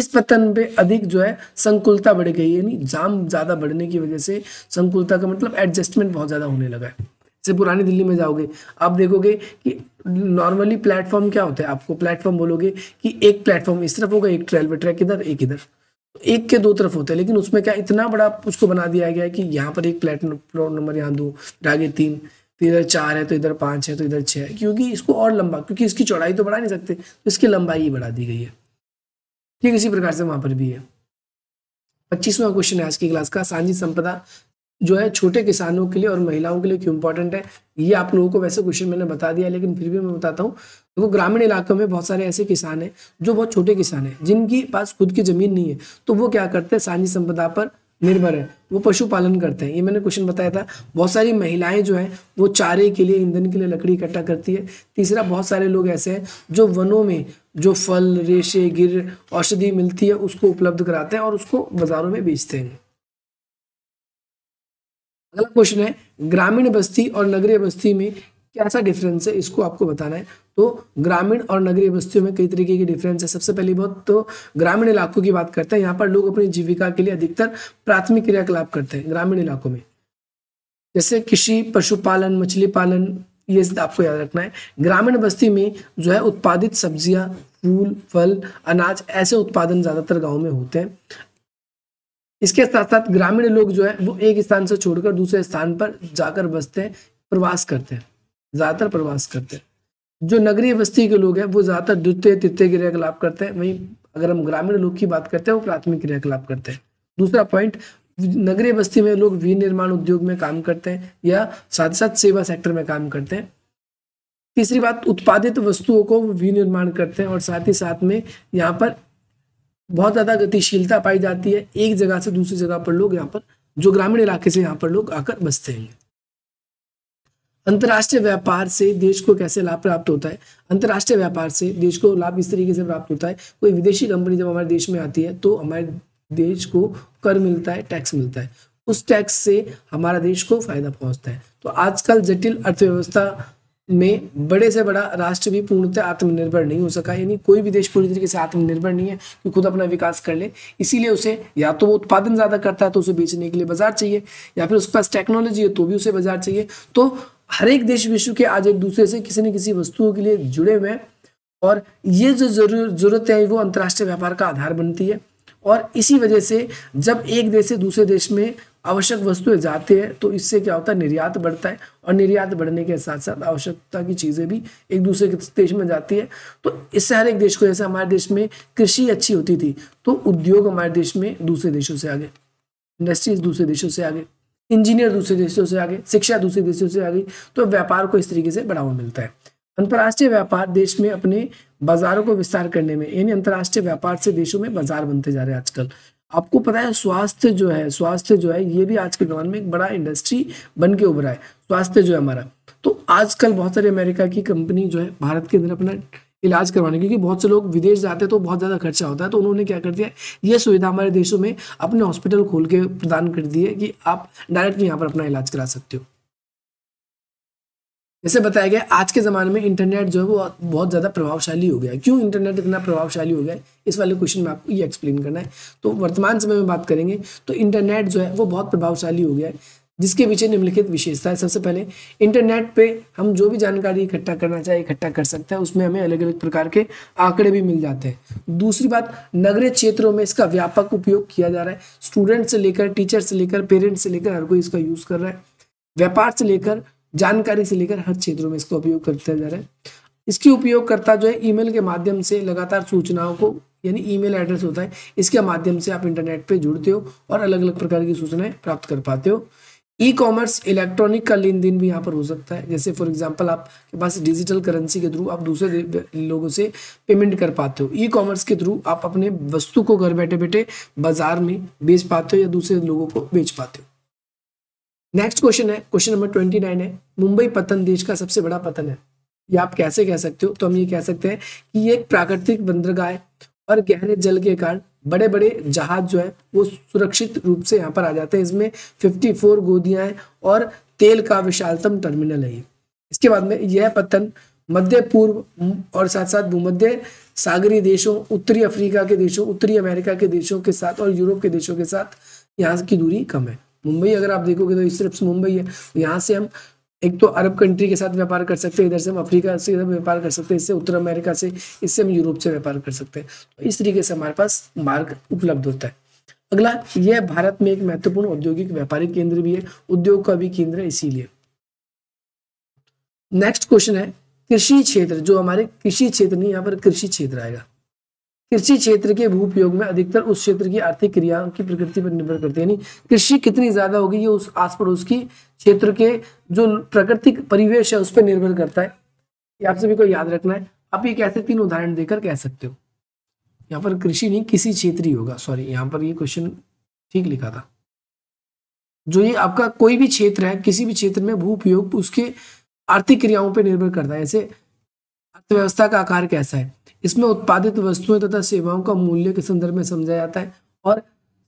इस पतन पे अधिक जो है संकुलता बढ़ गई यानी जाम ज़्यादा बढ़ने की वजह से संकुलता का मतलब एडजस्टमेंट बहुत ज़्यादा होने लगा है जैसे पुरानी दिल्ली में जाओगे आप देखोगे कि नॉर्मली प्लेटफॉर्म क्या होता है आपको प्लेटफॉर्म बोलोगे कि एक प्लेटफॉर्म इस तरफ होगा एक ट्रेलवे ट्रैक इधर एक इधर एक के दो तरफ होते हैं लेकिन उसमें क्या इतना बड़ा उसको बना दिया गया है कि यहाँ पर एक प्लेट फ्लोर नंबर यहाँ दो आगे तीन तो इधर चार है तो इधर पाँच है तो इधर छः है क्योंकि इसको और लंबा क्योंकि इसकी चौड़ाई तो बढ़ा नहीं सकते तो इसकी लंबाई ही बढ़ा दी गई है ठीक इसी प्रकार से वहाँ पर भी है पच्चीसवा क्वेश्चन है आज की क्लास का सांझी संपदा जो है छोटे किसानों के लिए और महिलाओं के लिए क्यों इंपॉर्टेंट है ये आप लोगों को वैसे क्वेश्चन मैंने बता दिया लेकिन फिर भी मैं बताता हूँ देखो तो ग्रामीण इलाकों में बहुत सारे ऐसे किसान हैं जो बहुत छोटे किसान हैं जिनकी पास खुद की ज़मीन नहीं है तो वो क्या करते हैं साझी संपदा पर निर्भर है वो पशुपालन करते हैं ये मैंने क्वेश्चन बताया था बहुत सारी महिलाएं जो हैं वो चारे के लिए ईंधन के लिए लकड़ी इकट्ठा करती है तीसरा बहुत सारे लोग ऐसे हैं जो वनों में जो फल रेशे गिर औषधि मिलती है उसको उपलब्ध कराते हैं और उसको बाज़ारों में बेचते हैं अगला क्वेश्चन है ग्रामीण बस्ती और नगरीय बस्ती में कैसा डिफरेंस है इसको आपको बताना है तो ग्रामीण और नगरीय बस्तियों में कई तरीके के डिफरेंस है सबसे पहली बात तो ग्रामीण इलाकों की बात करते हैं यहाँ पर लोग अपनी जीविका के लिए अधिकतर प्राथमिक क्रियाकलाप करते हैं ग्रामीण इलाकों में जैसे कृषि पशुपालन मछली पालन ये आपको याद रखना है ग्रामीण बस्ती में जो है उत्पादित सब्जियां फूल फल अनाज ऐसे उत्पादन ज़्यादातर गाँव में होते हैं इसके साथ साथ ग्रामीण लोग जो है वो एक स्थान से छोड़कर दूसरे स्थान पर जाकर बसते हैं प्रवास करते हैं ज़्यादातर प्रवास करते हैं जो नगरीय बस्ती के लोग हैं वो ज़्यादातर द्वितीय तृतीय क्रियाकलाप करते हैं वहीं अगर हम ग्रामीण लोग की बात करते हैं वो प्राथमिक क्रियाकलाप करते हैं दूसरा पॉइंट नगरीय बस्ती में लोग विनिर्माण उद्योग में काम करते हैं या साथ साथ सेवा सेक्टर में काम करते हैं तीसरी बात उत्पादित वस्तुओं को विनिर्माण करते हैं और साथ ही साथ में यहाँ पर बहुत ज़्यादा गतिशीलता पाई जाती है एक जगह से दूसरी जगह पर लोग यहाँ पर जो ग्रामीण इलाके से यहाँ पर लोग आकर बसते हैं अंतर्राष्ट्रीय व्यापार से देश को कैसे लाभ प्राप्त होता है अंतर्राष्ट्रीय व्यापार से देश को लाभ इस तरीके से प्राप्त होता है कोई विदेशी कंपनी जब हमारे देश में आती है तो हमारे देश को कर मिलता है टैक्स मिलता है उस टैक्स से हमारा देश को फायदा पहुंचता है तो आजकल जटिल अर्थव्यवस्था में बड़े से बड़ा राष्ट्र भी पूर्णतः आत्मनिर्भर नहीं हो सका यानी कोई भी देश पूरी तरीके से आत्मनिर्भर नहीं है कि खुद अपना विकास कर ले इसीलिए उसे या तो वो उत्पादन ज़्यादा करता है तो उसे बेचने के लिए बाजार चाहिए या फिर उसके पास टेक्नोलॉजी है तो भी उसे बाजार चाहिए तो हर एक देश विश्व के आज एक दूसरे से किसी न किसी वस्तुओं के लिए जुड़े हुए हैं और ये जो जरूरत है वो अंतर्राष्ट्रीय व्यापार का आधार बनती है और इसी वजह से जब एक देश से दूसरे देश में आवश्यक वस्तुएं जाते हैं तो इससे क्या होता है निर्यात बढ़ता है और निर्यात बढ़ने के साथ साथ आवश्यकता की चीज़ें भी एक दूसरे के देश में जाती है तो इससे हर एक देश को जैसे हमारे देश में कृषि अच्छी होती थी तो उद्योग हमारे देश में दूसरे देशों से आगे इंडस्ट्रीज दूसरे देशों से आगे इंजीनियर दूसरे देशों से आगे शिक्षा दूसरे देशों से आ गई तो व्यापार को इस तरीके से बढ़ावा मिलता है अंतर्राष्ट्रीय व्यापार देश में अपने बाजारों को विस्तार करने में यानी अंतर्राष्ट्रीय व्यापार से देशों में बाजार बनते जा रहे हैं आजकल आपको पता है स्वास्थ्य जो है स्वास्थ्य जो है ये भी आज के जमाने में एक बड़ा इंडस्ट्री बन के उभरा है स्वास्थ्य जो है हमारा तो आजकल बहुत सारी अमेरिका की कंपनी जो है भारत के अंदर अपना इलाज करवाने क्योंकि बहुत से लोग विदेश जाते हैं तो बहुत ज़्यादा खर्चा होता है तो उन्होंने क्या कर दिया ये सुविधा हमारे देशों में अपने हॉस्पिटल खोल के प्रदान कर दी है कि आप डायरेक्टली यहाँ पर अपना इलाज करा सकते हो जैसे बताया गया आज के ज़माने में इंटरनेट जो है वो बहुत ज़्यादा प्रभावशाली हो गया क्यों इंटरनेट इतना प्रभावशाली हो गया इस वाले क्वेश्चन में आपको ये एक्सप्लेन करना है तो वर्तमान समय में बात करेंगे तो इंटरनेट जो है वो बहुत प्रभावशाली हो गया है जिसके पीछे निम्नलिखित विशेषता है सबसे पहले इंटरनेट पे हम जो भी जानकारी इकट्ठा करना चाहे इकट्ठा कर सकते हैं उसमें हमें अलग अलग प्रकार के आंकड़े भी मिल जाते हैं दूसरी बात नगरीय क्षेत्रों में इसका व्यापक उपयोग किया जा रहा है स्टूडेंट से लेकर टीचर से लेकर पेरेंट्स से लेकर हर कोई इसका यूज़ कर रहा है व्यापार से लेकर जानकारी से लेकर हर क्षेत्रों में इसका उपयोग करते जा रहे हैं इसकी उपयोगकर्ता जो है ईमेल के माध्यम से लगातार सूचनाओं को यानी ईमेल एड्रेस होता है इसके माध्यम से आप इंटरनेट पे जुड़ते हो और अलग अलग प्रकार की सूचनाएं प्राप्त कर पाते हो ई कॉमर्स इलेक्ट्रॉनिक का लेन देन भी यहाँ पर हो सकता है जैसे फॉर एग्जांपल आपके पास डिजिटल करेंसी के थ्रू आप दूसरे लोगों से पेमेंट कर पाते हो ई कॉमर्स के थ्रू आप अपने वस्तु को घर बैठे बैठे बाजार में बेच पाते हो या दूसरे लोगों को बेच पाते हो नेक्स्ट क्वेश्चन है क्वेश्चन नंबर ट्वेंटी नाइन है मुंबई पतन देश का सबसे बड़ा पतन है ये आप कैसे कह सकते हो तो हम ये कह सकते हैं कि ये एक प्राकृतिक बंदरगाह है और गहरे जल के कारण बड़े बड़े जहाज जो है वो सुरक्षित रूप से यहाँ पर आ जाते हैं इसमें फिफ्टी फोर गोदियां हैं और तेल का विशालतम टर्मिनल है ये इसके बाद में यह पतन मध्य पूर्व और साथ साथ भूमध्य सागरी देशों उत्तरी अफ्रीका के देशों उत्तरी अमेरिका के देशों के साथ और यूरोप के देशों के साथ यहाँ की दूरी कम है मुंबई अगर आप देखोगे तो सिर्फ मुंबई है यहाँ से हम एक तो अरब कंट्री के साथ व्यापार कर सकते हैं इधर से हम अफ्रीका से व्यापार कर सकते हैं इससे उत्तर अमेरिका से इससे हम यूरोप से व्यापार कर सकते हैं तो इस तरीके से हमारे पास मार्ग उपलब्ध होता है अगला यह भारत में एक महत्वपूर्ण औद्योगिक व्यापारिक केंद्र भी है उद्योग का भी केंद्र है इसीलिए नेक्स्ट क्वेश्चन है कृषि क्षेत्र जो हमारे कृषि क्षेत्र नहीं यहाँ पर कृषि क्षेत्र आएगा कृषि क्षेत्र के भूपयोग में अधिकतर उस क्षेत्र की आर्थिक क्रियाओं की प्रकृति पर निर्भर करती है यानी कृषि कितनी ज्यादा होगी ये उस आस पड़ोस की क्षेत्र के जो प्राकृतिक परिवेश है उस पर निर्भर करता है ये आप सभी को याद रखना है आप ये कैसे तीन उदाहरण देकर कह सकते हो यहाँ पर कृषि नहीं किसी क्षेत्र ही होगा सॉरी यहाँ पर ये क्वेश्चन ठीक लिखा था जो ये आपका कोई भी क्षेत्र है किसी भी क्षेत्र में भू उपयोग उसके आर्थिक क्रियाओं पर निर्भर करता है जैसे अर्थव्यवस्था का आकार कैसा है इसमें उत्पादित वस्तुएं तथा सेवाओं का मूल्य के संदर्भ में समझा जाता है और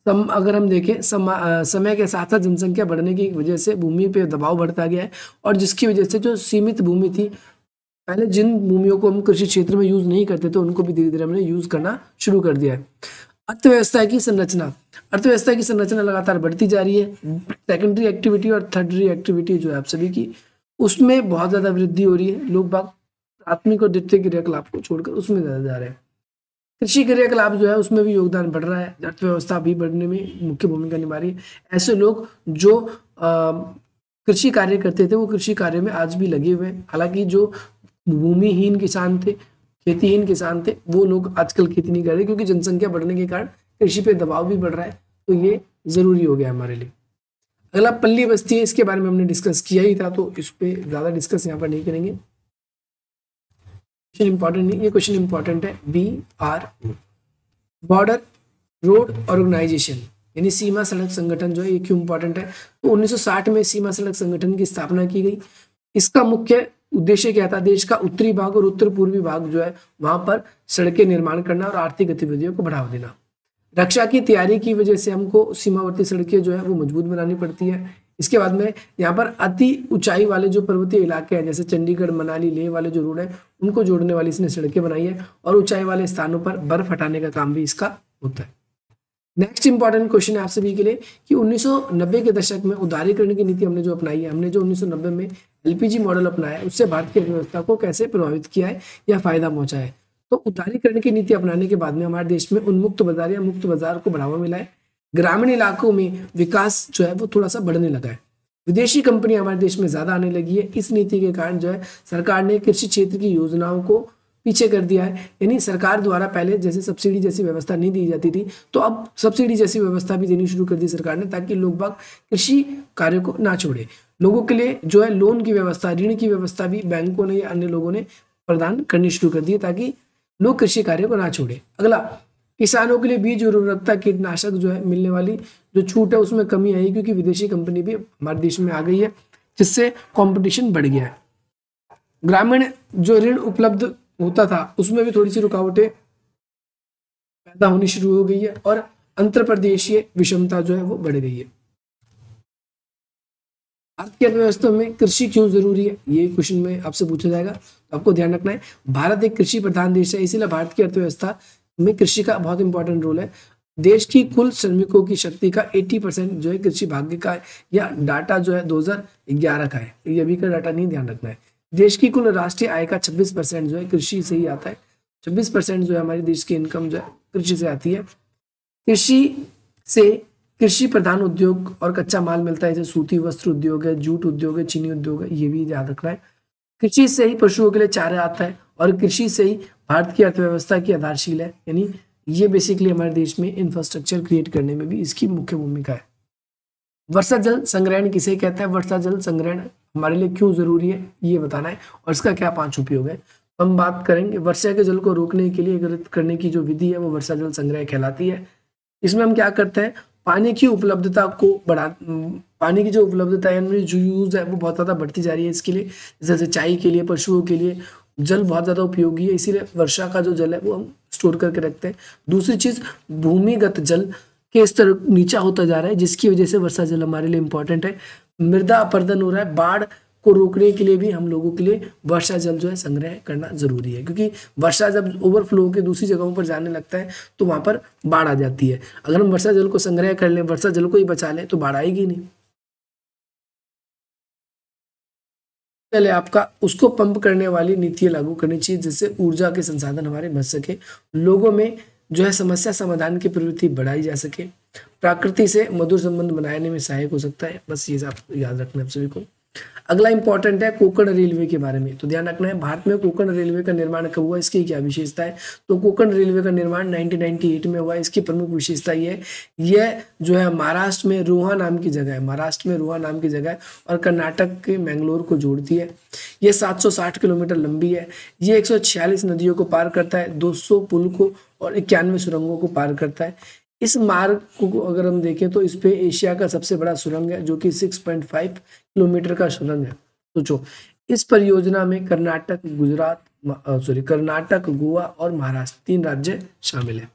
सम अगर हम देखें सम, समय के साथ साथ जनसंख्या बढ़ने की वजह से भूमि पे दबाव बढ़ता गया है और जिसकी वजह से जो सीमित भूमि थी पहले जिन भूमियों को हम कृषि क्षेत्र में यूज़ नहीं करते थे उनको भी धीरे धीरे हमने यूज़ करना शुरू कर दिया है अर्थव्यवस्था की संरचना अर्थव्यवस्था की संरचना लगातार बढ़ती जा रही है सेकेंडरी एक्टिविटी और थर्डरी एक्टिविटी जो है आप सभी की उसमें बहुत ज़्यादा वृद्धि हो रही है लोग बाग प्राथमिक और द्वितीय क्रियाकलाप को छोड़कर उसमें ज़्यादा जा रहे हैं कृषि क्रियाकलाप जो है उसमें भी योगदान बढ़ रहा है अर्थव्यवस्था भी बढ़ने में मुख्य भूमिका निभा रही है ऐसे लोग जो कृषि कार्य करते थे वो कृषि कार्य में आज भी लगे हुए हैं हालांकि जो भूमिहीन किसान थे खेतीहीन किसान थे वो लोग आजकल खेती नहीं कर रहे क्योंकि जनसंख्या बढ़ने के कारण कृषि पे दबाव भी बढ़ रहा है तो ये ज़रूरी हो गया हमारे लिए अगला पल्ली बस्ती है इसके बारे में हमने डिस्कस किया ही था तो इस पर ज़्यादा डिस्कस यहाँ पर नहीं करेंगे क्वेश्चन इंपॉर्टेंट नहीं ये क्वेश्चन इंपॉर्टेंट है B R border road organisation यानी सीमा सड़क संगठन जो है ये क्यों इंपॉर्टेंट है तो 1960 में सीमा सड़क संगठन की स्थापना की गई इसका मुख्य उद्देश्य क्या था देश का उत्तरी भाग और उत्तर पूर्वी भाग जो है वहां पर सड़कें निर्माण करना और आर्थिक गतिविधियों को बढ़ावा देना रक्षा की तैयारी की वजह से हमको सीमावर्ती सड़कें जो है वो मजबूत बनानी पड़ती है इसके बाद में यहाँ पर अति ऊंचाई वाले जो पर्वतीय इलाके हैं जैसे चंडीगढ़ मनाली लेह वाले जो रोड है उनको जोड़ने वाली इसने सड़कें बनाई है और ऊंचाई वाले स्थानों पर बर्फ हटाने का काम भी इसका होता है नेक्स्ट इंपॉर्टेंट क्वेश्चन है आप सभी के लिए कि 1990 के दशक में उदारीकरण की नीति हमने जो अपनाई है हमने जो 1990 में एलपीजी मॉडल अपनाया है उससे भारत की अर्थव्यवस्था को कैसे प्रभावित किया है या फायदा पहुंचा है तो उदारीकरण की नीति अपनाने के बाद में हमारे देश में उन्मुक्त बाजार या मुक्त बाजार को बढ़ावा मिला है ग्रामीण इलाकों में विकास जो है वो थोड़ा सा बढ़ने लगा है विदेशी कंपनी हमारे देश में ज़्यादा आने लगी है इस नीति के कारण जो है सरकार ने कृषि क्षेत्र की योजनाओं को पीछे कर दिया है यानी सरकार द्वारा पहले जैसे सब्सिडी जैसी व्यवस्था नहीं दी जाती थी तो अब सब्सिडी जैसी व्यवस्था भी देनी शुरू कर दी सरकार ने ताकि लोग बाग कृषि कार्य को ना छोड़े लोगों के लिए जो है लोन की व्यवस्था ऋण की व्यवस्था भी बैंकों ने या अन्य लोगों ने प्रदान करनी शुरू कर दी है ताकि लोग कृषि कार्य को ना छोड़े अगला किसानों के लिए बीज उर्वरकता कीटनाशक जो है मिलने वाली जो छूट है उसमें कमी आई क्योंकि विदेशी कंपनी भी हमारे देश में आ गई है जिससे कंपटीशन बढ़ गया है ग्रामीण जो ऋण उपलब्ध होता था उसमें भी थोड़ी सी रुकावटें पैदा होनी शुरू हो गई है और अंतर प्रदेशीय विषमता जो है वो बढ़ गई है भारत की अर्थव्यवस्था में कृषि क्यों जरूरी है ये क्वेश्चन में आपसे पूछा जाएगा तो आपको ध्यान रखना है भारत एक कृषि प्रधान देश है इसीलिए भारत की अर्थव्यवस्था में कृषि का बहुत इंपॉर्टेंट रोल है देश की कुल श्रमिकों की शक्ति का 80 परसेंट जो है कृषि भाग्य का है या डाटा जो है 2011 का है तो ये अभी का डाटा नहीं ध्यान रखना है देश की कुल राष्ट्रीय आय का 26 परसेंट जो है कृषि से ही आता है 26 परसेंट जो है हमारे देश की इनकम जो है कृषि से आती है कृषि से कृषि प्रधान उद्योग और कच्चा माल मिलता है जैसे सूती वस्त्र उद्योग है जूट उद्योग है चीनी उद्योग है ये भी याद रखना है कृषि से ही पशुओं के लिए चारा आता है और कृषि से ही भारत की अर्थव्यवस्था की आधारशील है यानी ये बेसिकली हमारे देश में इंफ्रास्ट्रक्चर क्रिएट करने में भी इसकी मुख्य भूमिका है वर्षा जल संग्रहण किसे कहते हैं वर्षा जल संग्रहण हमारे लिए क्यों जरूरी है ये बताना है और इसका क्या पांच उपयोग है हम बात करेंगे वर्षा के जल को रोकने के लिए एकत्रित करने की जो विधि है वो वर्षा जल संग्रह कहलाती है इसमें हम क्या करते हैं पानी की उपलब्धता को बढ़ा पानी की जो उपलब्धता है जो यूज़ है वो बहुत ज़्यादा बढ़ती जा रही है इसके लिए जैसे सिंचाई के लिए पशुओं के लिए जल बहुत ज़्यादा उपयोगी है इसीलिए वर्षा का जो जल है वो हम स्टोर करके रखते हैं दूसरी चीज़ भूमिगत जल के स्तर नीचा होता जा रहा है जिसकी वजह से वर्षा जल हमारे लिए इम्पोर्टेंट है मृदा अपर्दन हो रहा है बाढ़ को रोकने के लिए भी हम लोगों के लिए वर्षा जल जो है संग्रह करना ज़रूरी है क्योंकि वर्षा जब ओवरफ्लो के दूसरी जगहों पर जाने लगता है तो वहाँ पर बाढ़ आ जाती है अगर हम वर्षा जल को संग्रह कर लें वर्षा जल को ही बचा लें तो बाढ़ आएगी नहीं पहले आपका उसको पंप करने वाली नीति लागू करनी चाहिए जिससे ऊर्जा के संसाधन हमारे बच सके लोगों में जो है समस्या समाधान की प्रवृत्ति बढ़ाई जा सके प्रकृति से मधुर संबंध बनाने में सहायक हो सकता है बस ये आप याद रखना आप सभी को अगला इंपॉर्टेंट है कोकण रेलवे के बारे में तो ध्यान रखना है भारत में कोकण रेलवे का निर्माण कब हुआ इसकी क्या विशेषता है तो कोकण रेलवे का निर्माण 1998 में हुआ इसकी प्रमुख विशेषता यह है यह जो है महाराष्ट्र में रोहा नाम की जगह है महाराष्ट्र में रोहा नाम की जगह है और कर्नाटक के मैंगलोर को जोड़ती है यह सात किलोमीटर लंबी है ये एक नदियों को पार करता है दो पुल को और इक्यानवे सुरंगों को पार करता है इस मार्ग को अगर हम देखें तो इस पे एशिया का सबसे बड़ा सुरंग है जो कि 6.5 किलोमीटर का सुरंग है सोचो इस परियोजना में कर्नाटक गुजरात सॉरी कर्नाटक गोवा और महाराष्ट्र तीन राज्य शामिल है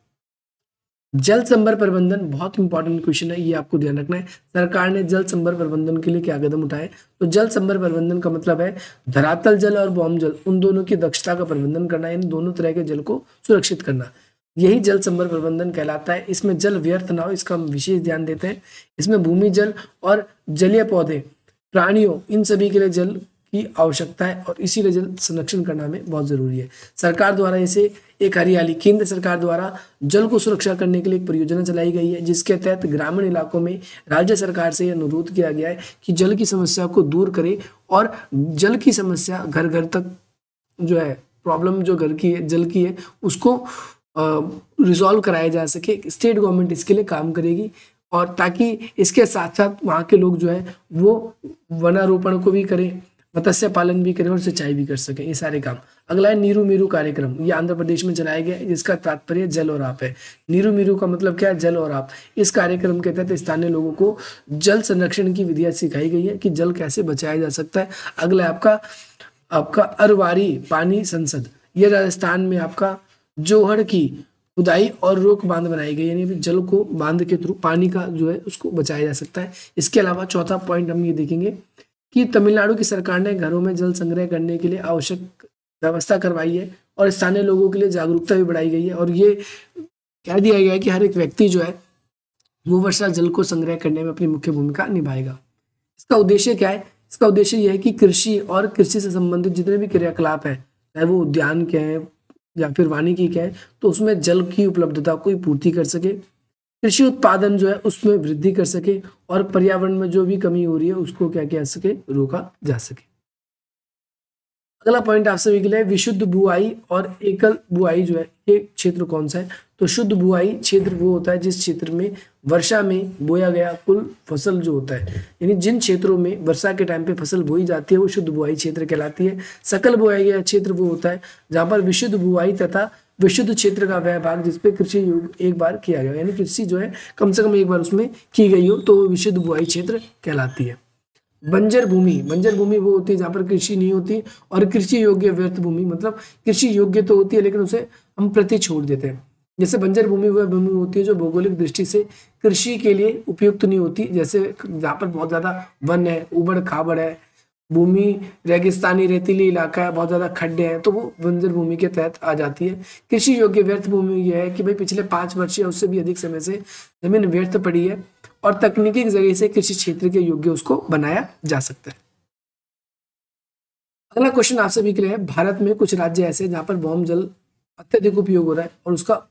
जल संभर प्रबंधन बहुत इंपॉर्टेंट क्वेश्चन है ये आपको ध्यान रखना है सरकार ने जल संभर प्रबंधन के लिए क्या कदम उठाए तो जल संबर प्रबंधन का मतलब है धरातल जल और बॉम जल उन दोनों की दक्षता का प्रबंधन करना यानी दोनों तरह के जल को सुरक्षित करना यही जल संवर्ध प्रबंधन कहलाता है इसमें जल व्यर्थ ना हो इसका हम विशेष ध्यान देते हैं इसमें भूमि जल और जलीय पौधे प्राणियों इन सभी के लिए जल की आवश्यकता है और इसीलिए जल संरक्षण करना हमें बहुत ज़रूरी है सरकार द्वारा इसे एक हरियाली केंद्र सरकार द्वारा जल को सुरक्षा करने के लिए एक परियोजना चलाई गई है जिसके तहत ग्रामीण इलाकों में राज्य सरकार से यह अनुरोध किया गया है कि जल की समस्या को दूर करे और जल की समस्या घर घर तक जो है प्रॉब्लम जो घर की है जल की है उसको रिजॉल्व कराया जा सके स्टेट गवर्नमेंट इसके लिए काम करेगी और ताकि इसके साथ साथ वहाँ के लोग जो है वो वनारोपण को भी करें मत्स्य पालन भी करें और सिंचाई भी कर सकें ये सारे काम अगला है नीरू मीरू कार्यक्रम ये आंध्र प्रदेश में चलाया गया जिसका तात्पर्य जल और आप है नीरू मीरू का मतलब क्या है जल और आप इस कार्यक्रम के तहत स्थानीय लोगों को जल संरक्षण की विधियाँ सिखाई गई है कि जल कैसे बचाया जा सकता है अगला आपका आपका अरवारी पानी संसद ये राजस्थान में आपका जोहर की खुदाई और रोक बांध बनाई गई यानी जल को बांध के थ्रू पानी का जो है उसको बचाया जा सकता है इसके अलावा चौथा पॉइंट हम ये देखेंगे कि तमिलनाडु की सरकार ने घरों में जल संग्रह करने के लिए आवश्यक व्यवस्था करवाई है और स्थानीय लोगों के लिए जागरूकता भी बढ़ाई गई है और ये कह दिया गया है कि हर एक व्यक्ति जो है वो वर्षा जल को संग्रह करने में अपनी मुख्य भूमिका निभाएगा इसका उद्देश्य क्या है इसका उद्देश्य यह है कि कृषि और कृषि से संबंधित जितने भी क्रियाकलाप हैं चाहे वो उद्यान के हैं या फिर वाणी की क्या है तो उसमें जल की उपलब्धता को पूर्ति कर सके कृषि उत्पादन जो है उसमें वृद्धि कर सके और पर्यावरण में जो भी कमी हो रही है उसको क्या कह सके रोका जा सके अगला पॉइंट आप सभी के लिए विशुद्ध बुआई और एकल बुआई जो है ये क्षेत्र कौन सा है तो शुद्ध बुआई क्षेत्र वो होता है जिस क्षेत्र में वर्षा में बोया गया कुल फसल जो होता है यानी जिन क्षेत्रों में वर्षा के टाइम पे फसल बोई जाती है वो शुद्ध बुआई क्षेत्र कहलाती है सकल बोया गया क्षेत्र वो होता है जहाँ पर विशुद्ध बुआई तथा विशुद्ध क्षेत्र का वह भाग जिसपे कृषि योग एक बार किया गया यानी कृषि जो है कम से कम एक बार उसमें की गई हो तो विशुद्ध बुआई क्षेत्र कहलाती है बंजर भूमि बंजर भूमि वो होती है जहाँ पर कृषि नहीं होती और कृषि योग्य व्यर्थ भूमि मतलब कृषि योग्य तो होती है लेकिन उसे हम प्रति छोड़ देते हैं जैसे बंजर भूमि वह भूमि होती है जो भौगोलिक दृष्टि से कृषि के लिए उपयुक्त नहीं होती जैसे जहाँ पर बहुत ज़्यादा वन है उबड़ खाबड़ है भूमि रेगिस्तानी रेतीली इलाका है बहुत ज़्यादा खड्डे हैं तो वो बंजर भूमि के तहत आ जाती है कृषि योग्य व्यर्थ भूमि यह है कि भाई पिछले पांच वर्ष या उससे भी अधिक समय से जमीन व्यर्थ पड़ी है और तकनीकी के जरिए से कृषि क्षेत्र के योग्य उसको बनाया जा सकता है अगला क्वेश्चन आप सभी के लिए है भारत में कुछ राज्य ऐसे जहां पर बॉम्ब जल अत्यधिक उपयोग हो रहा है और उसका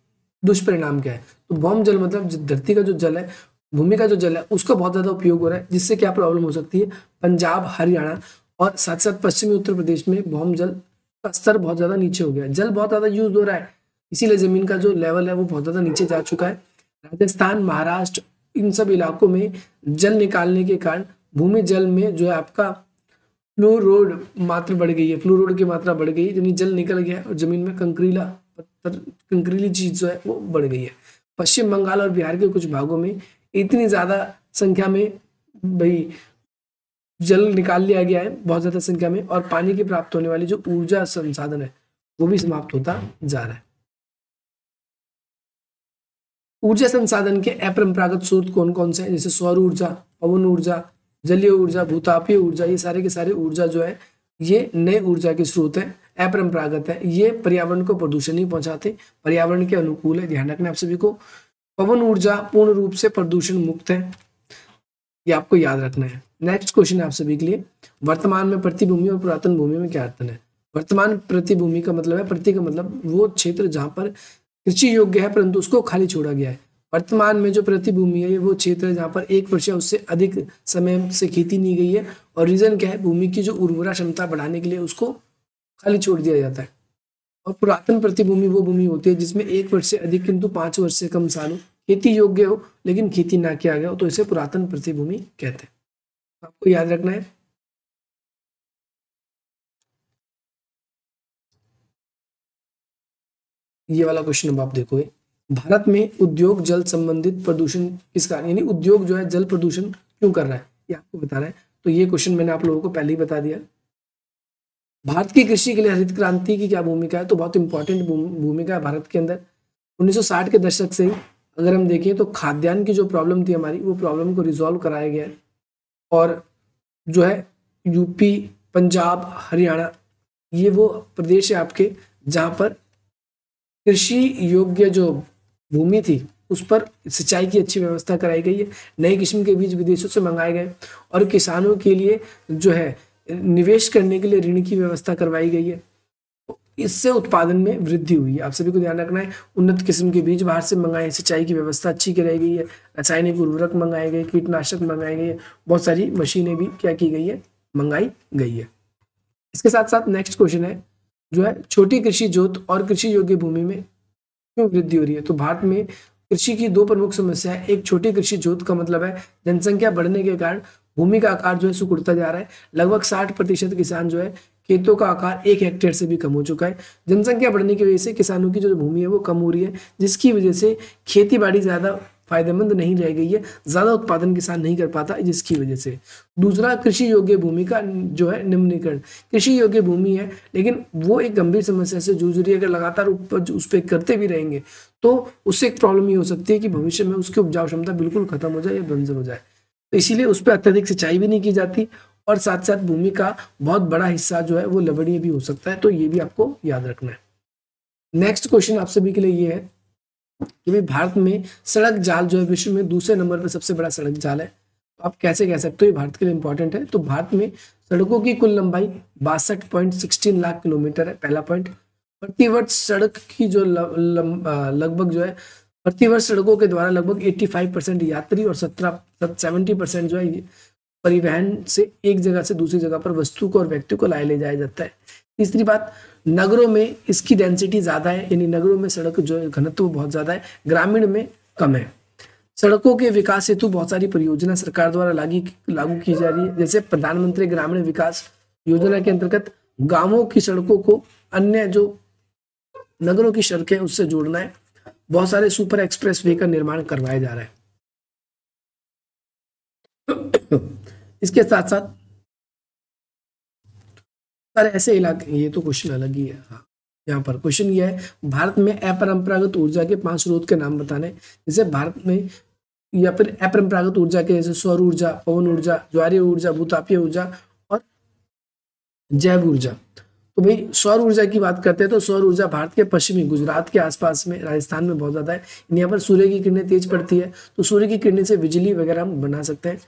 दुष्परिणाम क्या है तो बॉम्ब जल मतलब धरती का जो जल है भूमि का जो जल है उसका बहुत ज़्यादा उपयोग हो रहा है जिससे क्या प्रॉब्लम हो सकती है पंजाब हरियाणा और साथ साथ पश्चिमी उत्तर प्रदेश में बॉम्ब जल का स्तर बहुत ज़्यादा नीचे हो गया है जल बहुत ज़्यादा यूज हो रहा है इसीलिए ज़मीन का जो लेवल है वो बहुत ज़्यादा नीचे जा चुका है राजस्थान महाराष्ट्र इन सब इलाकों में जल निकालने के कारण भूमि जल में जो है आपका फ्लोरोड मात्रा बढ़ गई है फ्लोरोड की मात्रा बढ़ गई यानी जल निकल गया और जमीन में कंकरीला पत्थर कंकरीली चीज जो है वो बढ़ गई है पश्चिम बंगाल और बिहार के कुछ भागों में इतनी ज़्यादा संख्या में भाई जल निकाल लिया गया है बहुत ज़्यादा संख्या में और पानी की प्राप्त होने वाली जो ऊर्जा संसाधन है वो भी समाप्त होता जा रहा है ऊर्जा संसाधन के अपरंपरागत स्रोत कौन कौन से हैं जैसे सौर ऊर्जा पवन ऊर्जा जलीय ऊर्जा भूतापीय ऊर्जा ये सारे के सारे ऊर्जा जो है ये नए ऊर्जा के स्रोत हैं अपरंपरागत है ये पर्यावरण को प्रदूषण नहीं पहुंचाते पर्यावरण के अनुकूल है ध्यान रखना आप सभी को पवन ऊर्जा पूर्ण रूप से प्रदूषण मुक्त है ये आपको याद रखना है नेक्स्ट क्वेश्चन है आप सभी के लिए वर्तमान में प्रतिभूमि और पुरातन भूमि में क्या अर्थन है वर्तमान प्रतिभूमि का मतलब है प्रति का मतलब वो क्षेत्र जहां पर कृषि योग्य है परंतु उसको खाली छोड़ा गया है वर्तमान में जो प्रतिभूमि है वो क्षेत्र है जहाँ पर एक वर्ष उससे अधिक समय से खेती नहीं गई है और रीज़न क्या है भूमि की जो उर्वरा क्षमता बढ़ाने के लिए उसको खाली छोड़ दिया जाता है और पुरातन प्रतिभूमि वो भूमि होती है जिसमें एक वर्ष से अधिक किंतु पाँच वर्ष से कम साल हो खेती योग्य हो लेकिन खेती ना किया गया हो तो इसे पुरातन प्रतिभूमि कहते हैं आपको याद रखना है ये वाला क्वेश्चन अब आप देखोगे भारत में उद्योग जल संबंधित प्रदूषण किस कारण यानी उद्योग जो है जल प्रदूषण क्यों कर रहा है ये आपको बता रहा है तो ये क्वेश्चन मैंने आप लोगों को पहले ही बता दिया भारत की कृषि के लिए हरित क्रांति की क्या भूमिका है तो बहुत इंपॉर्टेंट भूमिका है भारत के अंदर 1960 के दशक से ही अगर हम देखें तो खाद्यान्न की जो प्रॉब्लम थी हमारी वो प्रॉब्लम को रिजॉल्व कराया गया है और जो है यूपी पंजाब हरियाणा ये वो प्रदेश है आपके जहाँ पर कृषि योग्य जो भूमि थी उस पर सिंचाई की अच्छी व्यवस्था कराई गई है नए किस्म के बीज विदेशों से मंगाए गए और किसानों के लिए जो है निवेश करने के लिए ऋण की व्यवस्था करवाई गई है इससे उत्पादन में वृद्धि हुई है आप सभी को ध्यान रखना है उन्नत किस्म के बीज बाहर से मंगाए सिंचाई की व्यवस्था अच्छी कराई गई है रासायनिक उर्वरक मंगाए गए कीटनाशक मंगाए गए बहुत सारी मशीनें भी क्या की गई है मंगाई गई है इसके साथ साथ नेक्स्ट क्वेश्चन है जो है छोटी कृषि जोत और कृषि योग्य भूमि में क्यों वृद्धि हो रही है तो भारत में कृषि की दो प्रमुख समस्या है एक छोटी कृषि जोत का मतलब है जनसंख्या बढ़ने के कारण भूमि का आकार जो है सुकुड़ता जा रहा है लगभग साठ प्रतिशत किसान जो है खेतों का आकार एक हेक्टेयर से भी कम हो चुका है जनसंख्या बढ़ने की वजह से किसानों की जो भूमि है वो कम हो रही है जिसकी वजह से खेती बाड़ी ज़्यादा फायदेमंद नहीं रह गई है ज़्यादा उत्पादन किसान नहीं कर पाता जिसकी वजह से दूसरा कृषि योग्य भूमि का जो है निम्नीकरण कृषि योग्य भूमि है लेकिन वो एक गंभीर समस्या से जूझ रही है अगर लगातार उपज उस पर करते भी रहेंगे तो उससे एक प्रॉब्लम ये हो सकती है कि भविष्य में उसकी उपजाऊ क्षमता बिल्कुल खत्म हो जाए या बंजर हो जाए तो इसीलिए उस पर अत्यधिक सिंचाई भी नहीं की जाती और साथ साथ भूमि का बहुत बड़ा हिस्सा जो है वो लवणीय भी हो सकता है तो ये भी आपको याद रखना है नेक्स्ट क्वेश्चन आप सभी के लिए ये है क्योंकि भारत में सड़क जाल जो है विश्व में दूसरे नंबर पर सबसे बड़ा सड़क जाल है तो आप कैसे कह सकते हो ये भारत के लिए इंपॉर्टेंट है तो भारत में सड़कों की कुल लंबाई बासठ लाख किलोमीटर है पहला पॉइंट प्रतिवर्ष सड़क की जो लगभग जो है प्रतिवर्ष सड़कों के द्वारा लगभग 85 परसेंट यात्री और 17 सेवेंटी परसेंट जो है परिवहन से एक जगह से दूसरी जगह पर वस्तु को और व्यक्ति को लाया ले जाया जाता है तीसरी बात नगरों में इसकी डेंसिटी ज़्यादा है यानी नगरों में सड़क जो घनत्व बहुत ज़्यादा है ग्रामीण में कम है सड़कों के विकास हेतु बहुत सारी परियोजना सरकार द्वारा लागू लागू की जा रही है जैसे प्रधानमंत्री ग्रामीण विकास योजना के अंतर्गत गांवों की सड़कों को अन्य जो नगरों की सड़कें उससे जोड़ना है बहुत सारे सुपर एक्सप्रेस वे का निर्माण करवाया जा रहा है इसके साथ साथ पर ऐसे इलाके ये तो क्वेश्चन अलग ही है हाँ यहाँ पर क्वेश्चन ये है भारत में अपरंपरागत ऊर्जा के पांच स्रोत के नाम बताने जैसे भारत में या फिर अपरंपरागत ऊर्जा के जैसे सौर ऊर्जा पवन ऊर्जा ज्वार ऊर्जा भूतापीय ऊर्जा और जैव ऊर्जा तो भाई सौर ऊर्जा की बात करते हैं तो सौर ऊर्जा भारत के पश्चिमी गुजरात के आसपास में राजस्थान में बहुत ज़्यादा है यहाँ पर सूर्य की किरणें तेज पड़ती है तो सूर्य की किरणें से बिजली वगैरह हम बना सकते हैं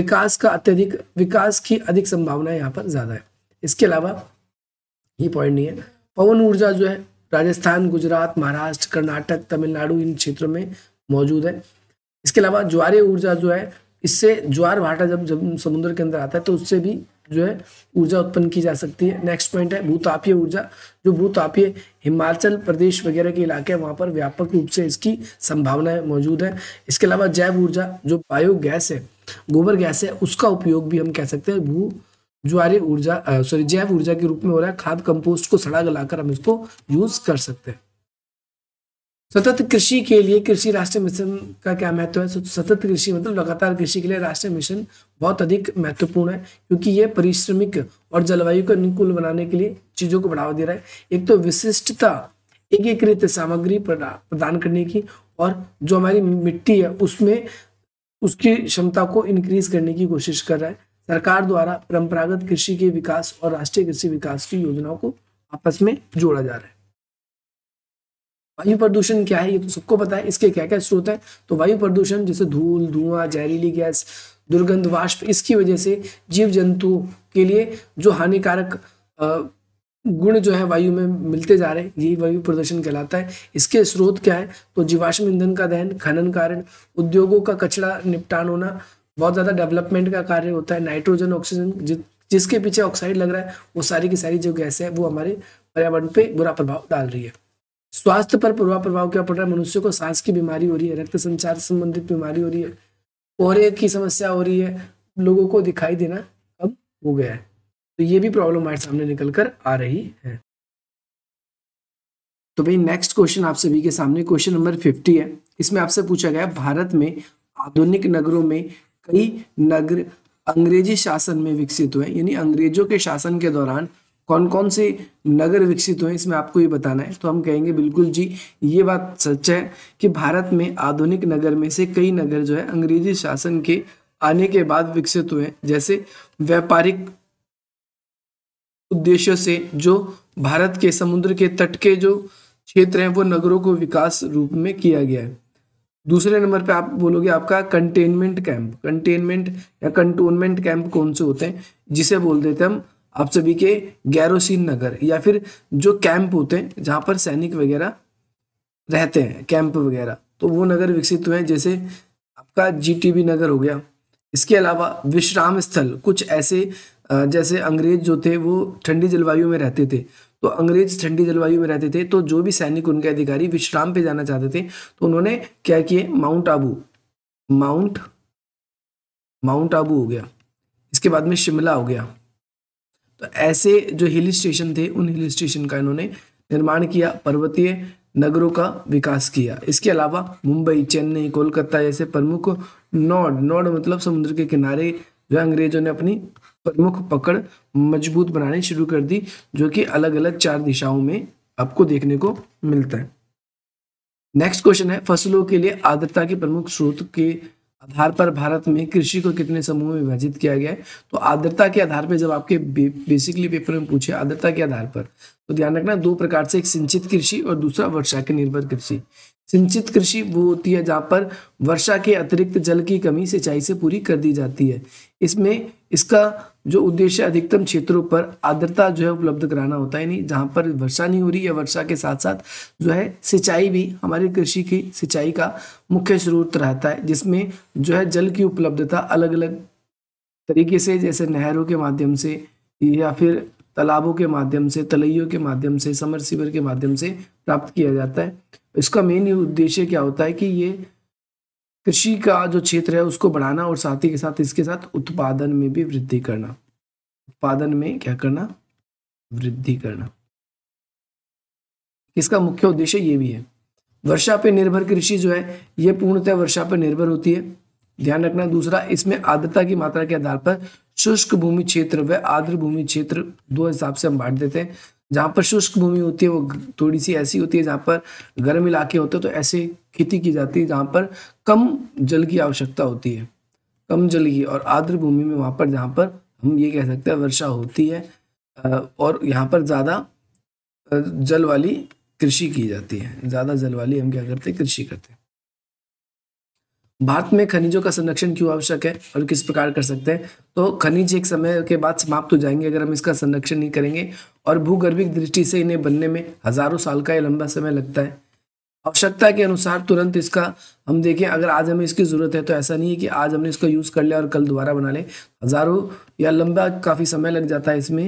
विकास का अत्यधिक विकास की अधिक संभावना यहाँ पर ज़्यादा है इसके अलावा ये पॉइंट नहीं है पवन ऊर्जा जो है राजस्थान गुजरात महाराष्ट्र कर्नाटक तमिलनाडु इन क्षेत्रों में मौजूद है इसके अलावा ज्वारे ऊर्जा जो है इससे ज्वार भाटा जब जब समुद्र के अंदर आता है तो उससे भी जो है ऊर्जा उत्पन्न की जा सकती है नेक्स्ट पॉइंट है भूतापीय ऊर्जा जो भूतापीय हिमाचल प्रदेश वगैरह के इलाके हैं वहाँ पर व्यापक रूप से इसकी संभावनाएं मौजूद है इसके अलावा जैव ऊर्जा जो बायोगैस है गोबर गैस है उसका उपयोग भी हम कह सकते हैं भू ज्वारी ऊर्जा सॉरी जैव ऊर्जा के रूप में हो रहा है खाद कंपोस्ट को सड़ा गलाकर हम इसको यूज कर सकते हैं सतत कृषि के लिए कृषि राष्ट्रीय मिशन का क्या महत्व है सतत कृषि मतलब लगातार कृषि के लिए राष्ट्रीय मिशन बहुत अधिक महत्वपूर्ण है क्योंकि ये परिश्रमिक और जलवायु को अनुकूल बनाने के लिए चीजों को बढ़ावा दे रहा है एक तो विशिष्टता एकीकृत सामग्री प्रदान करने की और जो हमारी मिट्टी है उसमें उसकी क्षमता को इंक्रीज करने की कोशिश कर रहा है सरकार द्वारा परंपरागत कृषि के विकास और राष्ट्रीय कृषि विकास की योजनाओं को आपस में जोड़ा जा रहा है वायु प्रदूषण क्या है ये तो सबको पता है इसके क्या क्या स्रोत हैं तो वायु प्रदूषण जैसे धूल धुआं जहरीली गैस दुर्गंध वाष्प इसकी वजह से जीव जंतु के लिए जो हानिकारक गुण जो है वायु में मिलते जा रहे हैं यही वायु प्रदूषण कहलाता है इसके स्रोत क्या है तो जीवाश्म ईंधन का दहन खनन कारण उद्योगों का कचरा निपटान होना बहुत ज़्यादा डेवलपमेंट का कार्य होता है नाइट्रोजन ऑक्सीजन जि, जिसके पीछे ऑक्साइड लग रहा है वो सारी की सारी जो गैस है वो हमारे पर्यावरण पे बुरा प्रभाव डाल रही है स्वास्थ्य पर बुरा प्रभाव क्या पड़ रहा है मनुष्य को सांस की बीमारी हो रही है रक्त संचार संबंधित बीमारी हो रही है और एक की समस्या हो रही है लोगों को दिखाई देना कम हो गया है तो ये भी प्रॉब्लम हमारे सामने निकल कर आ रही है तो भाई नेक्स्ट क्वेश्चन आप सभी के सामने क्वेश्चन नंबर फिफ्टी है इसमें आपसे पूछा गया भारत में आधुनिक नगरों में कई नगर अंग्रेजी शासन में विकसित हुए यानी अंग्रेजों के शासन के दौरान कौन कौन से नगर विकसित हुए इसमें आपको ये बताना है तो हम कहेंगे बिल्कुल जी ये बात सच है कि भारत में आधुनिक नगर में से कई नगर जो है अंग्रेजी शासन के आने के बाद विकसित हुए जैसे व्यापारिक उद्देश्यों से जो भारत के समुद्र के तट के जो क्षेत्र हैं वो नगरों को विकास रूप में किया गया है दूसरे नंबर पे आप बोलोगे आपका कंटेनमेंट कैंप कंटेनमेंट या कंटोनमेंट कैंप कौन से होते हैं जिसे बोल देते हम आप सभी के गैरोसिन नगर या फिर जो कैंप होते हैं जहां पर सैनिक वगैरह रहते हैं कैंप वगैरह तो वो नगर विकसित हुए हैं जैसे आपका जीटीबी नगर हो गया इसके अलावा विश्राम स्थल कुछ ऐसे जैसे अंग्रेज जो थे वो ठंडी जलवायु में रहते थे तो अंग्रेज ठंडी जलवायु में रहते थे तो जो भी सैनिक उनके अधिकारी विश्राम पे जाना चाहते थे तो उन्होंने क्या किए Mount Abu Mount Mount Abu हो गया इसके बाद में शिमला हो गया तो ऐसे जो हिल स्टेशन थे उन हिल स्टेशन का इन्होंने निर्माण किया पर्वतीय नगरों का विकास किया इसके अलावा मुंबई चेन्नई कोलकाता जैसे प्रमुख नॉड नॉड मतलब समुद्र के किनारे जो अंग्रेजों ने अपनी प्रमुख पकड़ मजबूत बनाने शुरू कर दी जो कि अलग अलग चार दिशाओं में आपको देखने को मिलता है नेक्स्ट क्वेश्चन है फसलों के लिए आर्द्रता के प्रमुख स्रोत के आधार पर भारत में कृषि को कितने समूह में विभाजित किया गया है तो आर्द्रता के आधार पर जब आपके बे, बेसिकली पेपर में पूछे आर्द्रता के आधार पर तो ध्यान रखना दो प्रकार से एक सिंचित कृषि और दूसरा वर्षा के निर्भर कृषि सिंचित कृषि वो होती है जहाँ पर वर्षा के अतिरिक्त जल की कमी सिंचाई से पूरी कर दी जाती है इसमें इसका जो उद्देश्य अधिकतम क्षेत्रों पर आर्द्रता जो है उपलब्ध कराना होता है नहीं जहाँ पर वर्षा नहीं हो रही है वर्षा के साथ साथ जो है सिंचाई भी हमारी कृषि की सिंचाई का मुख्य स्रोत रहता है जिसमें जो है जल की उपलब्धता अलग अलग तरीके से जैसे नहरों के माध्यम से या फिर तालाबों के माध्यम से तलैयों के माध्यम से समर के माध्यम से प्राप्त किया जाता है इसका मेन उद्देश्य क्या होता है कि ये कृषि का जो क्षेत्र है उसको बढ़ाना और साथ ही के साथ इसके साथ उत्पादन में भी वृद्धि करना उत्पादन में क्या करना वृद्धि करना इसका मुख्य उद्देश्य ये भी है वर्षा पे निर्भर कृषि जो है ये पूर्णतः वर्षा पर निर्भर होती है ध्यान रखना दूसरा इसमें आर्द्रता की मात्रा के आधार पर शुष्क भूमि क्षेत्र व आर्द्र भूमि क्षेत्र दो हिसाब से हम बांट देते हैं जहाँ पर शुष्क भूमि होती है वो थोड़ी सी ऐसी होती है जहाँ पर गर्म इलाके होते हैं तो ऐसे खेती की जाती है जहाँ पर कम जल की आवश्यकता होती है कम जल की और आर्द्र भूमि में वहाँ पर जहाँ पर हम ये कह सकते हैं वर्षा होती है और यहाँ पर ज़्यादा जल वाली कृषि की जाती है ज़्यादा जल वाली हम क्या करते हैं कृषि करते हैं भारत में खनिजों का संरक्षण क्यों आवश्यक है और किस प्रकार कर सकते हैं तो खनिज एक समय के बाद समाप्त हो जाएंगे अगर हम इसका संरक्षण नहीं करेंगे और भूगर्भिक दृष्टि से इन्हें बनने में हजारों साल का लंबा समय लगता है आवश्यकता के अनुसार तुरंत इसका हम देखें अगर आज हमें इसकी ज़रूरत है तो ऐसा नहीं है कि आज हमने इसको यूज़ कर लिया और कल दोबारा बना लें हज़ारों या लंबा काफ़ी समय लग जाता है इसमें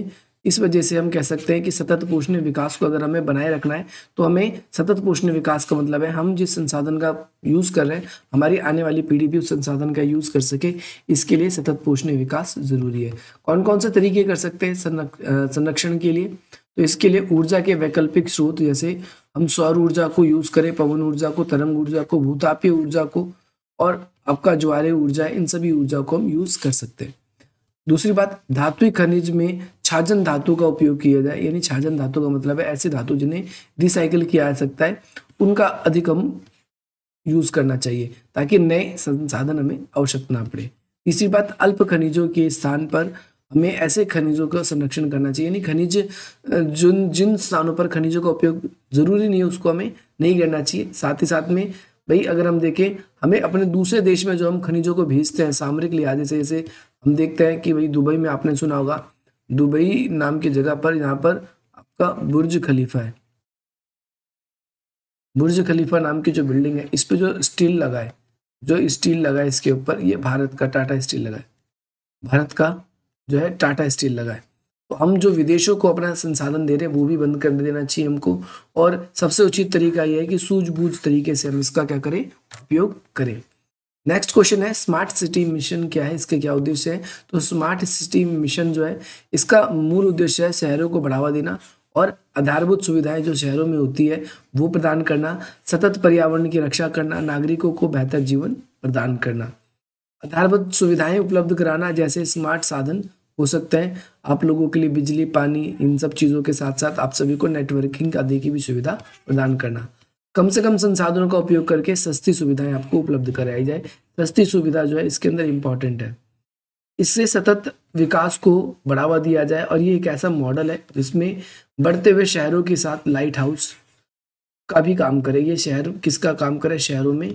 इस वजह से हम कह सकते हैं कि सतत पोषण विकास को अगर हमें बनाए रखना है तो हमें सतत पोषण विकास का मतलब है हम जिस संसाधन का यूज़ कर रहे हैं हमारी आने वाली पीढ़ी भी उस संसाधन का यूज़ कर सके इसके लिए सतत पोषण विकास ज़रूरी है कौन कौन से तरीके कर सकते हैं संरक्षण के लिए तो इसके लिए ऊर्जा के वैकल्पिक स्रोत जैसे हम सौर ऊर्जा को यूज़ करें पवन ऊर्जा को तरंग ऊर्जा को भूतापीय ऊर्जा को और आपका ज्वारे ऊर्जा इन सभी ऊर्जा को हम यूज़ कर सकते हैं दूसरी बात धात्विक खनिज में छाजन धातु का उपयोग किया जाए यानी छाजन धातु का मतलब है ऐसे धातु जिन्हें रिसाइकिल किया जा सकता है उनका अधिकम यूज करना चाहिए ताकि नए संसाधन हमें आवश्यक ना पड़े तीसरी बात अल्प खनिजों के स्थान पर हमें ऐसे खनिजों का संरक्षण करना चाहिए यानी खनिज जिन जिन स्थानों पर खनिजों का उपयोग जरूरी नहीं है उसको हमें नहीं करना चाहिए साथ ही साथ में भाई अगर हम देखें हमें अपने दूसरे देश में जो हम खनिजों को भेजते हैं सामरिक लिहाजे से जैसे हम देखते हैं कि भाई दुबई में आपने सुना होगा दुबई नाम की जगह पर यहाँ पर आपका बुर्ज खलीफा है बुर्ज खलीफा नाम की जो बिल्डिंग है इस पर जो स्टील लगा है जो स्टील लगा है इसके ऊपर ये भारत का टाटा स्टील लगा है भारत का जो है टाटा स्टील लगा है तो हम जो विदेशों को अपना संसाधन दे रहे हैं वो भी बंद कर देना चाहिए हमको और सबसे उचित तरीका यह है कि सूझबूझ तरीके से हम इसका क्या करें उपयोग करें नेक्स्ट क्वेश्चन है स्मार्ट सिटी मिशन क्या है इसके क्या उद्देश्य है तो स्मार्ट सिटी मिशन जो है इसका मूल उद्देश्य है शहरों को बढ़ावा देना और आधारभूत सुविधाएं जो शहरों में होती है वो प्रदान करना सतत पर्यावरण की रक्षा करना नागरिकों को बेहतर जीवन प्रदान करना आधारभूत सुविधाएं उपलब्ध कराना जैसे स्मार्ट साधन हो सकता है आप लोगों के लिए बिजली पानी इन सब चीज़ों के साथ साथ आप सभी को नेटवर्किंग आदि की भी सुविधा प्रदान करना कम से कम संसाधनों का उपयोग करके सस्ती सुविधाएं आपको उपलब्ध कराई जाए सस्ती सुविधा जो है इसके अंदर इम्पॉर्टेंट है इससे सतत विकास को बढ़ावा दिया जाए और ये एक ऐसा मॉडल है जिसमें बढ़ते हुए शहरों के साथ लाइट हाउस का भी काम करे ये शहर किसका काम करे शहरों में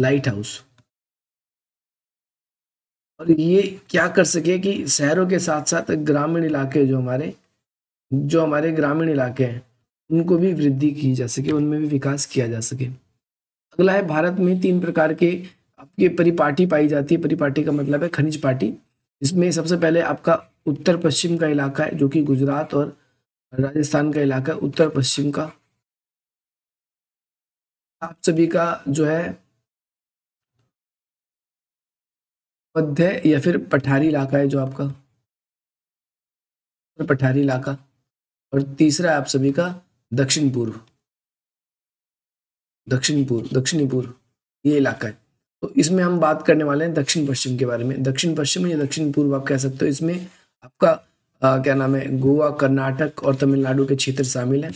लाइट हाउस और ये क्या कर सके कि शहरों के साथ साथ ग्रामीण इलाके जो हमारे जो हमारे ग्रामीण इलाके हैं उनको भी वृद्धि की जा सके उनमें भी विकास किया जा सके अगला है भारत में तीन प्रकार के आपकी परिपाटी पाई जाती है परिपाटी का मतलब है खनिज पार्टी इसमें सबसे पहले आपका उत्तर पश्चिम का इलाका है जो कि गुजरात और राजस्थान का इलाका है उत्तर पश्चिम का आप सभी का जो है मध्य या फिर पठारी इलाका है जो आपका तो पठारी इलाका और तीसरा आप सभी का दक्षिण पूर्व दक्षिण पूर्व दक्षिणी पूर्व ये इलाका है तो इसमें हम बात करने वाले हैं दक्षिण पश्चिम के बारे में दक्षिण पश्चिम या दक्षिण पूर्व आप कह सकते हो इसमें आपका आ, क्या नाम है गोवा कर्नाटक और तमिलनाडु के क्षेत्र शामिल हैं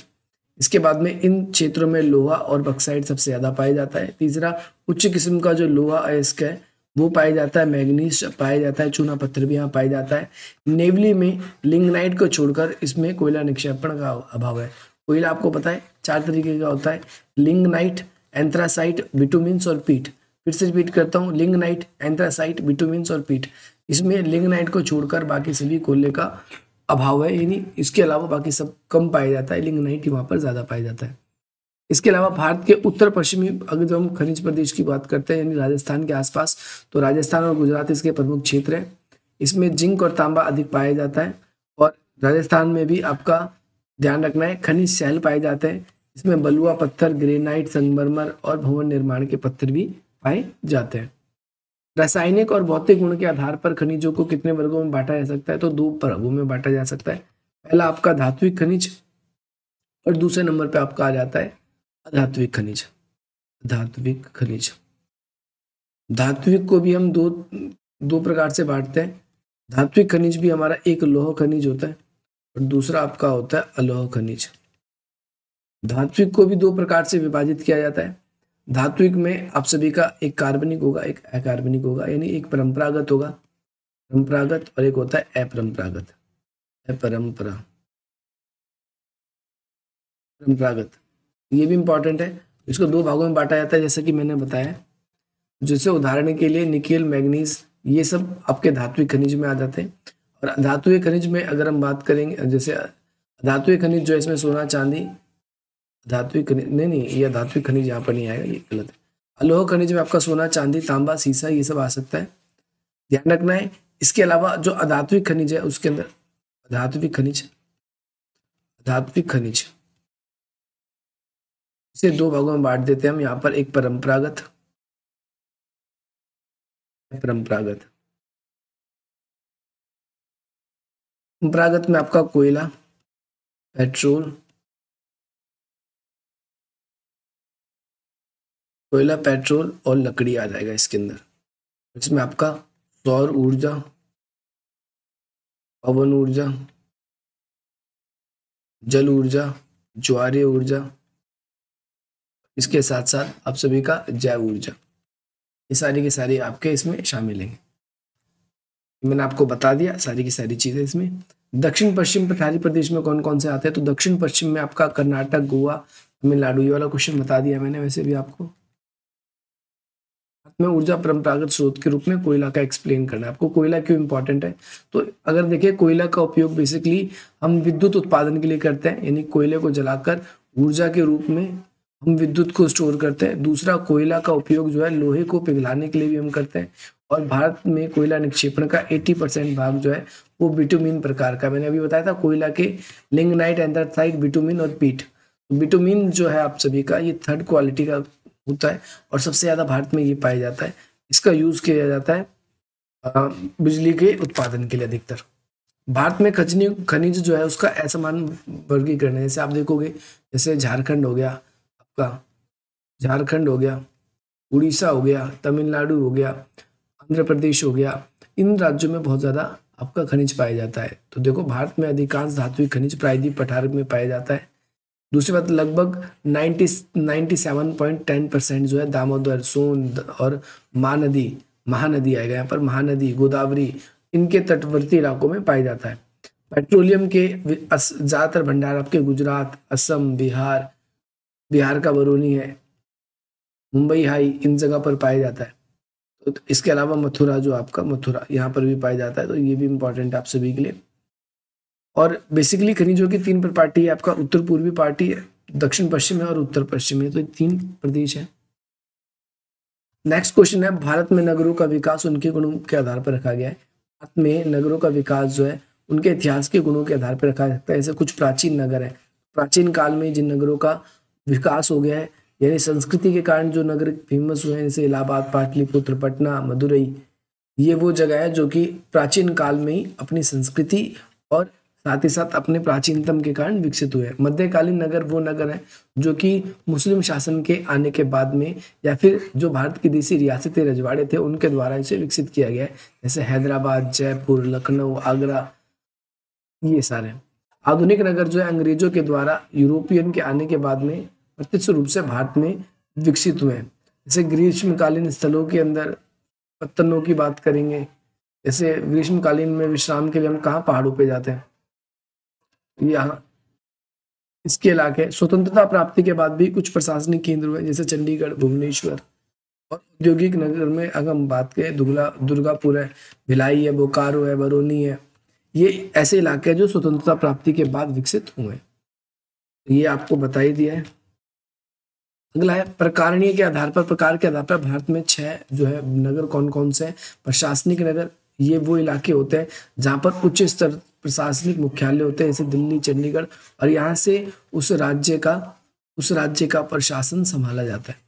इसके बाद में इन क्षेत्रों में लोहा और बक्साइड सबसे ज़्यादा पाया जाता है तीसरा उच्च किस्म का जो लोहा है इसका है वो पाया जाता है मैग्नीज पाया जाता है चूना पत्थर भी यहाँ पाया जाता है नेवली में लिंगनाइट को छोड़कर इसमें कोयला निक्षेपण का अभाव है कोयला आपको पता है चार तरीके का होता है लिंगनाइट एंथ्रासाइट विटोमिन और पीट फिर से रिपीट करता हूँ लिंगनाइट एंथ्रासाइट विटोमिन और पीट इसमें लिंगनाइट को छोड़कर बाकी सभी कोयले का अभाव है यानी इसके अलावा बाकी सब कम पाया जाता है लिंगनाइट ही वहाँ पर ज़्यादा पाया जाता है इसके अलावा भारत के उत्तर पश्चिमी अगर जब हम खनिज प्रदेश की बात करते हैं यानी राजस्थान के आसपास तो राजस्थान और गुजरात इसके प्रमुख क्षेत्र हैं इसमें जिंक और तांबा अधिक पाया जाता है और राजस्थान में भी आपका ध्यान रखना है खनिज शैल पाए जाते हैं इसमें बलुआ पत्थर ग्रेनाइट संगमरमर और भवन निर्माण के पत्थर भी पाए जाते हैं रासायनिक और भौतिक गुण के आधार पर खनिजों को कितने वर्गों में बांटा जा सकता है तो दो वर्गों में बांटा जा सकता है पहला आपका धात्विक खनिज और दूसरे नंबर पर आपका आ जाता है अधात्विक खनिज धात्विक खनिज धात्विक को भी हम दो दो प्रकार से बांटते हैं धात्विक खनिज भी हमारा एक लोह खनिज होता है और दूसरा आपका होता है अलोह खनिज धात्विक को भी दो प्रकार से विभाजित किया जाता है धात्विक में आप सभी का एक कार्बनिक होगा एक अकार्बनिक होगा यानी एक परंपरागत होगा परंपरागत और एक होता है अपरंपरागत अपरंपरा परंपरागत ये भी इंपॉर्टेंट है इसको दो भागों में बांटा जाता है जैसा कि मैंने बताया जैसे उदाहरण के लिए निकेल मैग्नीज ये सब आपके धात्विक खनिज में आ जाते हैं और धातु खनिज में अगर हम बात करेंगे जैसे धातु खनिज जो इसमें सोना चांदी धात्विक खनिज नहीं नहीं ये धात्विक खनिज यहाँ पर नहीं आएगा ये गलत है अलोह खनिज में आपका सोना चांदी तांबा सीसा ये सब आ सकता है ध्यान रखना है इसके अलावा जो अधात्विक खनिज है उसके अंदर अधात्विक खनिज धात्विक खनिज इसे दो भागों में बांट देते हैं हम यहाँ पर एक परंपरागत परंपरागत परंपरागत में आपका कोयला पेट्रोल कोयला पेट्रोल और लकड़ी आ जाएगा इसके अंदर इसमें आपका सौर ऊर्जा पवन ऊर्जा जल ऊर्जा ज्वारीय ऊर्जा इसके साथ साथ आप सभी का जय ऊर्जा ये सारी की सारी आपके इसमें शामिल हैं मैंने आपको बता दिया सारी की सारी चीज़ें इसमें दक्षिण पश्चिम पठारी प्रदेश में कौन कौन से आते हैं तो दक्षिण पश्चिम में आपका कर्नाटक गोवा तमिलनाडु ये वाला क्वेश्चन बता दिया मैंने वैसे भी आपको में ऊर्जा परंपरागत स्रोत के रूप में कोयला का एक्सप्लेन करना है आपको कोयला क्यों इंपॉर्टेंट है तो अगर देखिए कोयला का उपयोग बेसिकली हम विद्युत उत्पादन के लिए करते हैं यानी कोयले को जलाकर ऊर्जा के रूप में हम विद्युत को स्टोर करते हैं दूसरा कोयला का उपयोग जो है लोहे को पिघलाने के लिए भी हम करते हैं और भारत में कोयला निक्षेपण का 80 परसेंट भाग जो है वो बिटुमिन प्रकार का मैंने अभी बताया था कोयला के लिंगनाइट एंथ्रासाइट बिटुमिन और पीट बिटुमिन जो है आप सभी का ये थर्ड क्वालिटी का होता है और सबसे ज़्यादा भारत में ये पाया जाता है इसका यूज़ किया जाता है बिजली के उत्पादन के लिए अधिकतर भारत में खनिज खनिज जो है उसका ऐसा मान वर्गीकरण है जैसे आप देखोगे जैसे झारखंड हो गया आपका झारखंड हो गया उड़ीसा हो गया तमिलनाडु हो गया आंध्र प्रदेश हो गया इन राज्यों में बहुत ज़्यादा आपका खनिज पाया जाता है तो देखो भारत में अधिकांश धात्विक खनिज प्रायद्वीप पठार में पाया जाता है दूसरी बात लगभग 90 97.10 परसेंट जो है दामोदर सोन और महानदी महानदी आएगा यहाँ पर महानदी गोदावरी इनके तटवर्ती इलाकों में पाया जाता है पेट्रोलियम के ज़्यादातर भंडार आपके गुजरात असम बिहार बिहार का बरौनी है मुंबई हाई इन जगह पर पाया जाता है तो, तो इसके अलावा मथुरा जो आपका मथुरा यहाँ पर भी पाया जाता है तो ये भी इम्पोर्टेंट आप सभी के लिए और बेसिकली खनिजों की तीन पार्टी है आपका उत्तर पूर्वी पार्टी है दक्षिण पश्चिम है और उत्तर पश्चिम है तो तीन प्रदेश है नेक्स्ट क्वेश्चन है भारत में नगरों का विकास उनके गुणों के आधार पर रखा गया है भारत में नगरों का विकास जो है उनके इतिहास के गुणों के आधार पर रखा जाता है ऐसे कुछ प्राचीन नगर है प्राचीन काल में जिन नगरों का विकास हो गया है यानी संस्कृति के कारण जो नगर फेमस हुए हैं जैसे इलाहाबाद पाटलिपुत्र पटना मदुरई ये वो जगह है जो कि प्राचीन काल में ही अपनी संस्कृति और साथ ही साथ अपने प्राचीनतम के कारण विकसित हुए हैं मध्यकालीन नगर वो नगर है जो कि मुस्लिम शासन के आने के बाद में या फिर जो भारत की देसी रियासतें रजवाड़े थे उनके द्वारा इसे विकसित किया गया है जैसे हैदराबाद जयपुर लखनऊ आगरा ये सारे आधुनिक नगर जो है अंग्रेजों के द्वारा यूरोपियन के आने के बाद में प्रत्यक्ष रूप से भारत में विकसित हुए हैं जैसे ग्रीष्मकालीन स्थलों के अंदर पत्तनों की बात करेंगे जैसे ग्रीष्मकालीन में विश्राम के लिए हम कहाँ पहाड़ों पे जाते हैं यहाँ इसके इलाके स्वतंत्रता प्राप्ति के बाद भी कुछ प्रशासनिक केंद्र हुए जैसे चंडीगढ़ भुवनेश्वर और औद्योगिक नगर में अगर हम बात करें दुगला दुर्गापुर है भिलाई है बोकारो है बरौनी है ये ऐसे इलाके हैं जो स्वतंत्रता प्राप्ति के बाद विकसित हुए हैं ये आपको बता ही दिया है अगला है प्रकारणीय के आधार पर प्रकार के आधार पर भारत में छह जो है नगर कौन कौन से हैं प्रशासनिक नगर ये वो इलाके होते हैं जहाँ पर उच्च स्तर प्रशासनिक मुख्यालय होते हैं जैसे दिल्ली चंडीगढ़ और यहाँ से उस राज्य का उस राज्य का प्रशासन संभाला जाता है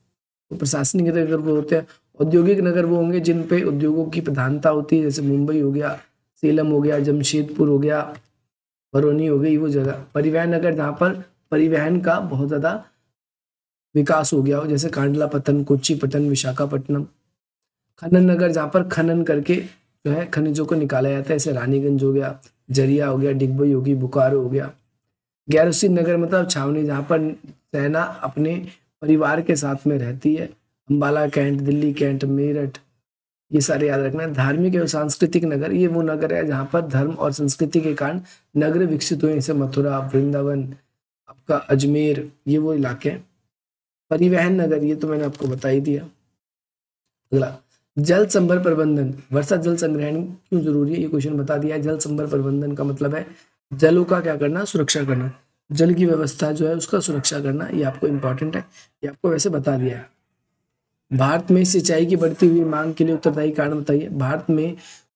तो प्रशासनिक नगर वो होते हैं औद्योगिक नगर वो होंगे जिन पे उद्योगों की प्रधानता होती है जैसे मुंबई हो गया सेलम हो गया जमशेदपुर हो गया बरौनी हो गई वो जगह परिवहन नगर जहाँ पर परिवहन का बहुत ज़्यादा विकास हो गया हो जैसे कांडलापतन पतन विशाखापट्टनम खनन नगर जहाँ पर खनन करके जो है खनिजों को निकाला जाता है जैसे रानीगंज हो गया जरिया हो गया डिग्बई होगी बुकारो हो गया गैरुसीन नगर मतलब छावनी जहाँ पर सेना अपने परिवार के साथ में रहती है अम्बाला कैंट दिल्ली कैंट मेरठ ये सारे याद रखना है धार्मिक एवं सांस्कृतिक नगर ये वो नगर है जहाँ पर धर्म और संस्कृति के कारण नगर विकसित हुए जैसे मथुरा वृंदावन आपका अजमेर ये वो इलाके हैं परिवहन नगर ये तो मैंने आपको बता ही दिया अगला जल संभर प्रबंधन वर्षा जल संग्रहण क्यों जरूरी है ये क्वेश्चन बता दिया है जल संभर प्रबंधन का मतलब है जलों का क्या करना सुरक्षा करना जल की व्यवस्था जो है उसका सुरक्षा करना ये आपको इम्पोर्टेंट है ये आपको वैसे बता दिया है भारत में सिंचाई की बढ़ती हुई मांग के लिए उत्तरदायी कारण बताइए भारत में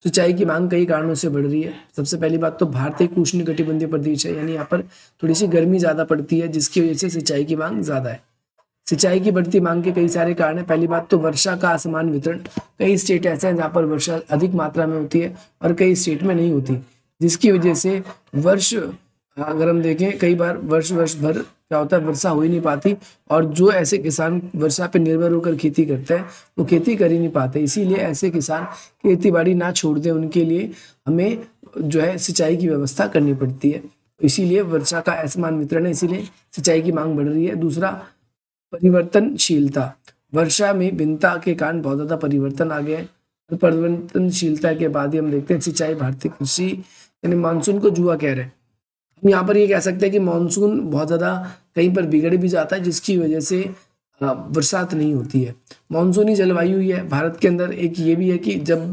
सिंचाई की मांग कई कारणों से बढ़ रही है सबसे पहली बात तो भारत एक उष्ण कटिबंधीय प्रदेश है यानी यहाँ पर थोड़ी सी गर्मी ज़्यादा पड़ती है जिसकी वजह से सिंचाई की मांग ज़्यादा है सिंचाई की बढ़ती मांग के कई सारे कारण है पहली बात तो वर्षा का असमान वितरण कई स्टेट ऐसे हैं जहाँ पर वर्षा अधिक मात्रा में होती है और कई स्टेट में नहीं होती जिसकी वजह से वर्ष अगर हम देखें कई बार वर्ष वर्ष भर क्या होता है वर्षा हो ही नहीं पाती और जो ऐसे किसान वर्षा पर निर्भर होकर खेती करते हैं वो खेती कर ही नहीं पाते इसीलिए ऐसे किसान खेती बाड़ी ना छोड़ दें उनके लिए हमें जो है सिंचाई की व्यवस्था करनी पड़ती है इसीलिए वर्षा का असमान वितरण है इसीलिए सिंचाई की मांग बढ़ रही है दूसरा परिवर्तनशीलता वर्षा में भिन्नता के कारण बहुत ज़्यादा परिवर्तन आ गए है तो परिवर्तनशीलता के बाद ही हम देखते हैं सिंचाई भारतीय कृषि यानी मानसून को जुआ कह रहे हैं हम यहाँ पर ये कह सकते हैं कि मानसून बहुत ज़्यादा कहीं पर बिगड़ भी जाता है जिसकी वजह से बरसात नहीं होती है मानसूनी जलवायु ही है भारत के अंदर एक ये भी है कि जब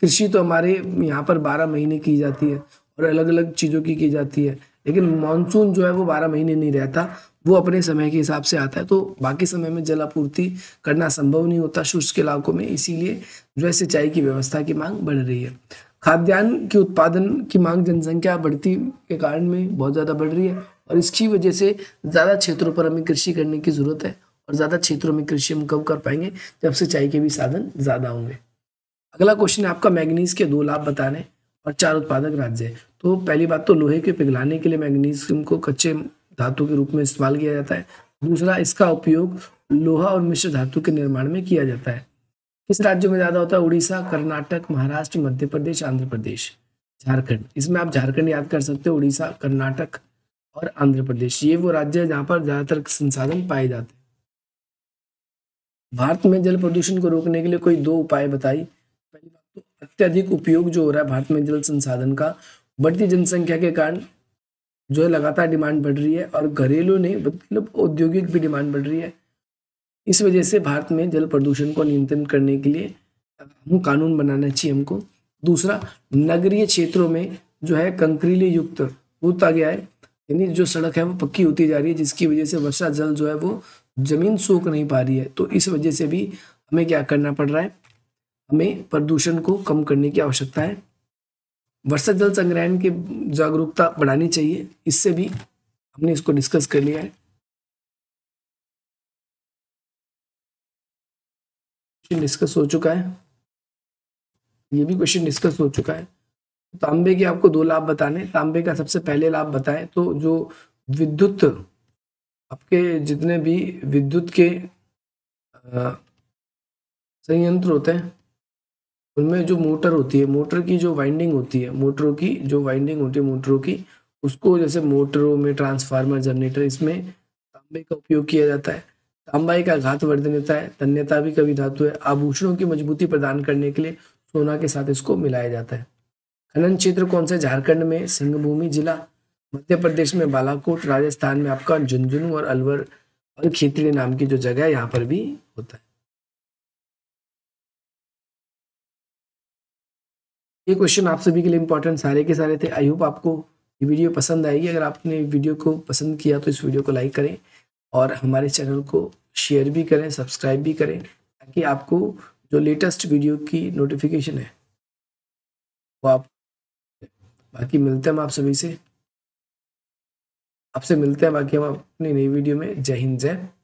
कृषि तो हमारे यहाँ पर बारह महीने की जाती है और अलग अलग चीज़ों की की जाती है लेकिन मानसून जो है वो बारह महीने नहीं रहता वो अपने समय के हिसाब से आता है तो बाकी समय में जल आपूर्ति करना संभव नहीं होता शुष्क इलाकों में इसीलिए जो है सिंचाई की व्यवस्था की मांग बढ़ रही है खाद्यान्न के उत्पादन की मांग जनसंख्या बढ़ती के कारण में बहुत ज़्यादा बढ़ रही है और इसकी वजह से ज़्यादा क्षेत्रों पर हमें कृषि करने की ज़रूरत है और ज़्यादा क्षेत्रों में कृषि हम कब कर पाएंगे जब सिंचाई के भी साधन ज़्यादा होंगे अगला क्वेश्चन है आपका मैग्नीज के दो लाभ बताने और चार उत्पादक राज्य तो पहली बात तो लोहे के पिघलाने के लिए मैग्नीशियम को कच्चे धातु के रूप में इस्तेमाल किया जाता है दूसरा इसका उपयोग लोहा और मिश्र धातु के निर्माण में किया जाता है किस राज्य में ज़्यादा होता है उड़ीसा कर्नाटक महाराष्ट्र मध्य प्रदेश आंध्र प्रदेश झारखंड इसमें आप झारखंड याद कर सकते हो उड़ीसा कर्नाटक और आंध्र प्रदेश ये वो राज्य है जहाँ पर ज़्यादातर संसाधन पाए जाते हैं भारत में जल प्रदूषण को रोकने के लिए कोई दो उपाय बताई पहली बात तो अत्यधिक उपयोग जो हो रहा है भारत में जल संसाधन का बढ़ती जनसंख्या के कारण जो है लगातार डिमांड बढ़ रही है और घरेलू नहीं मतलब औद्योगिक भी डिमांड बढ़ रही है इस वजह से भारत में जल प्रदूषण को नियंत्रण करने के लिए हम कानून बनाना चाहिए हमको दूसरा नगरीय क्षेत्रों में जो है कंक्रीले युक्त होता गया है यानी जो सड़क है वो पक्की होती जा रही है जिसकी वजह से वर्षा जल जो है वो ज़मीन सूख नहीं पा रही है तो इस वजह से भी हमें क्या करना पड़ रहा है हमें प्रदूषण को कम करने की आवश्यकता है वर्षा जल संग्रहण की जागरूकता बढ़ानी चाहिए इससे भी हमने इसको डिस्कस कर लिया है क्वेश्चन डिस्कस हो चुका है ये भी क्वेश्चन डिस्कस हो चुका है तांबे के आपको दो लाभ बताने तांबे का सबसे पहले लाभ बताएं तो जो विद्युत आपके जितने भी विद्युत के संयंत्र होते हैं उनमें जो मोटर होती है मोटर की जो वाइंडिंग होती है मोटरों की जो वाइंडिंग होती है मोटरों की उसको जैसे मोटरों में ट्रांसफार्मर जनरेटर इसमें तांबे का उपयोग किया जाता है तांबा एक आघात देता है धन्यता भी कभी धातु है आभूषणों की मजबूती प्रदान करने के लिए सोना के साथ इसको मिलाया जाता है खनन क्षेत्र कौन सा झारखंड में सिंहभूमि जिला मध्य प्रदेश में बालाकोट राजस्थान में आपका झुंझुनू और अलवर और खेतरी नाम की जो जगह है यहाँ पर भी होता है ये क्वेश्चन आप सभी के लिए इंपॉर्टेंट सारे के सारे थे आई होप आपको ये वीडियो पसंद आएगी अगर आपने वीडियो को पसंद किया तो इस वीडियो को लाइक करें और हमारे चैनल को शेयर भी करें सब्सक्राइब भी करें ताकि आपको जो लेटेस्ट वीडियो की नोटिफिकेशन है वो आप बाकी मिलते हैं हम आप सभी से आपसे मिलते हैं बाकी हम अपनी नई वीडियो में जय हिंद जय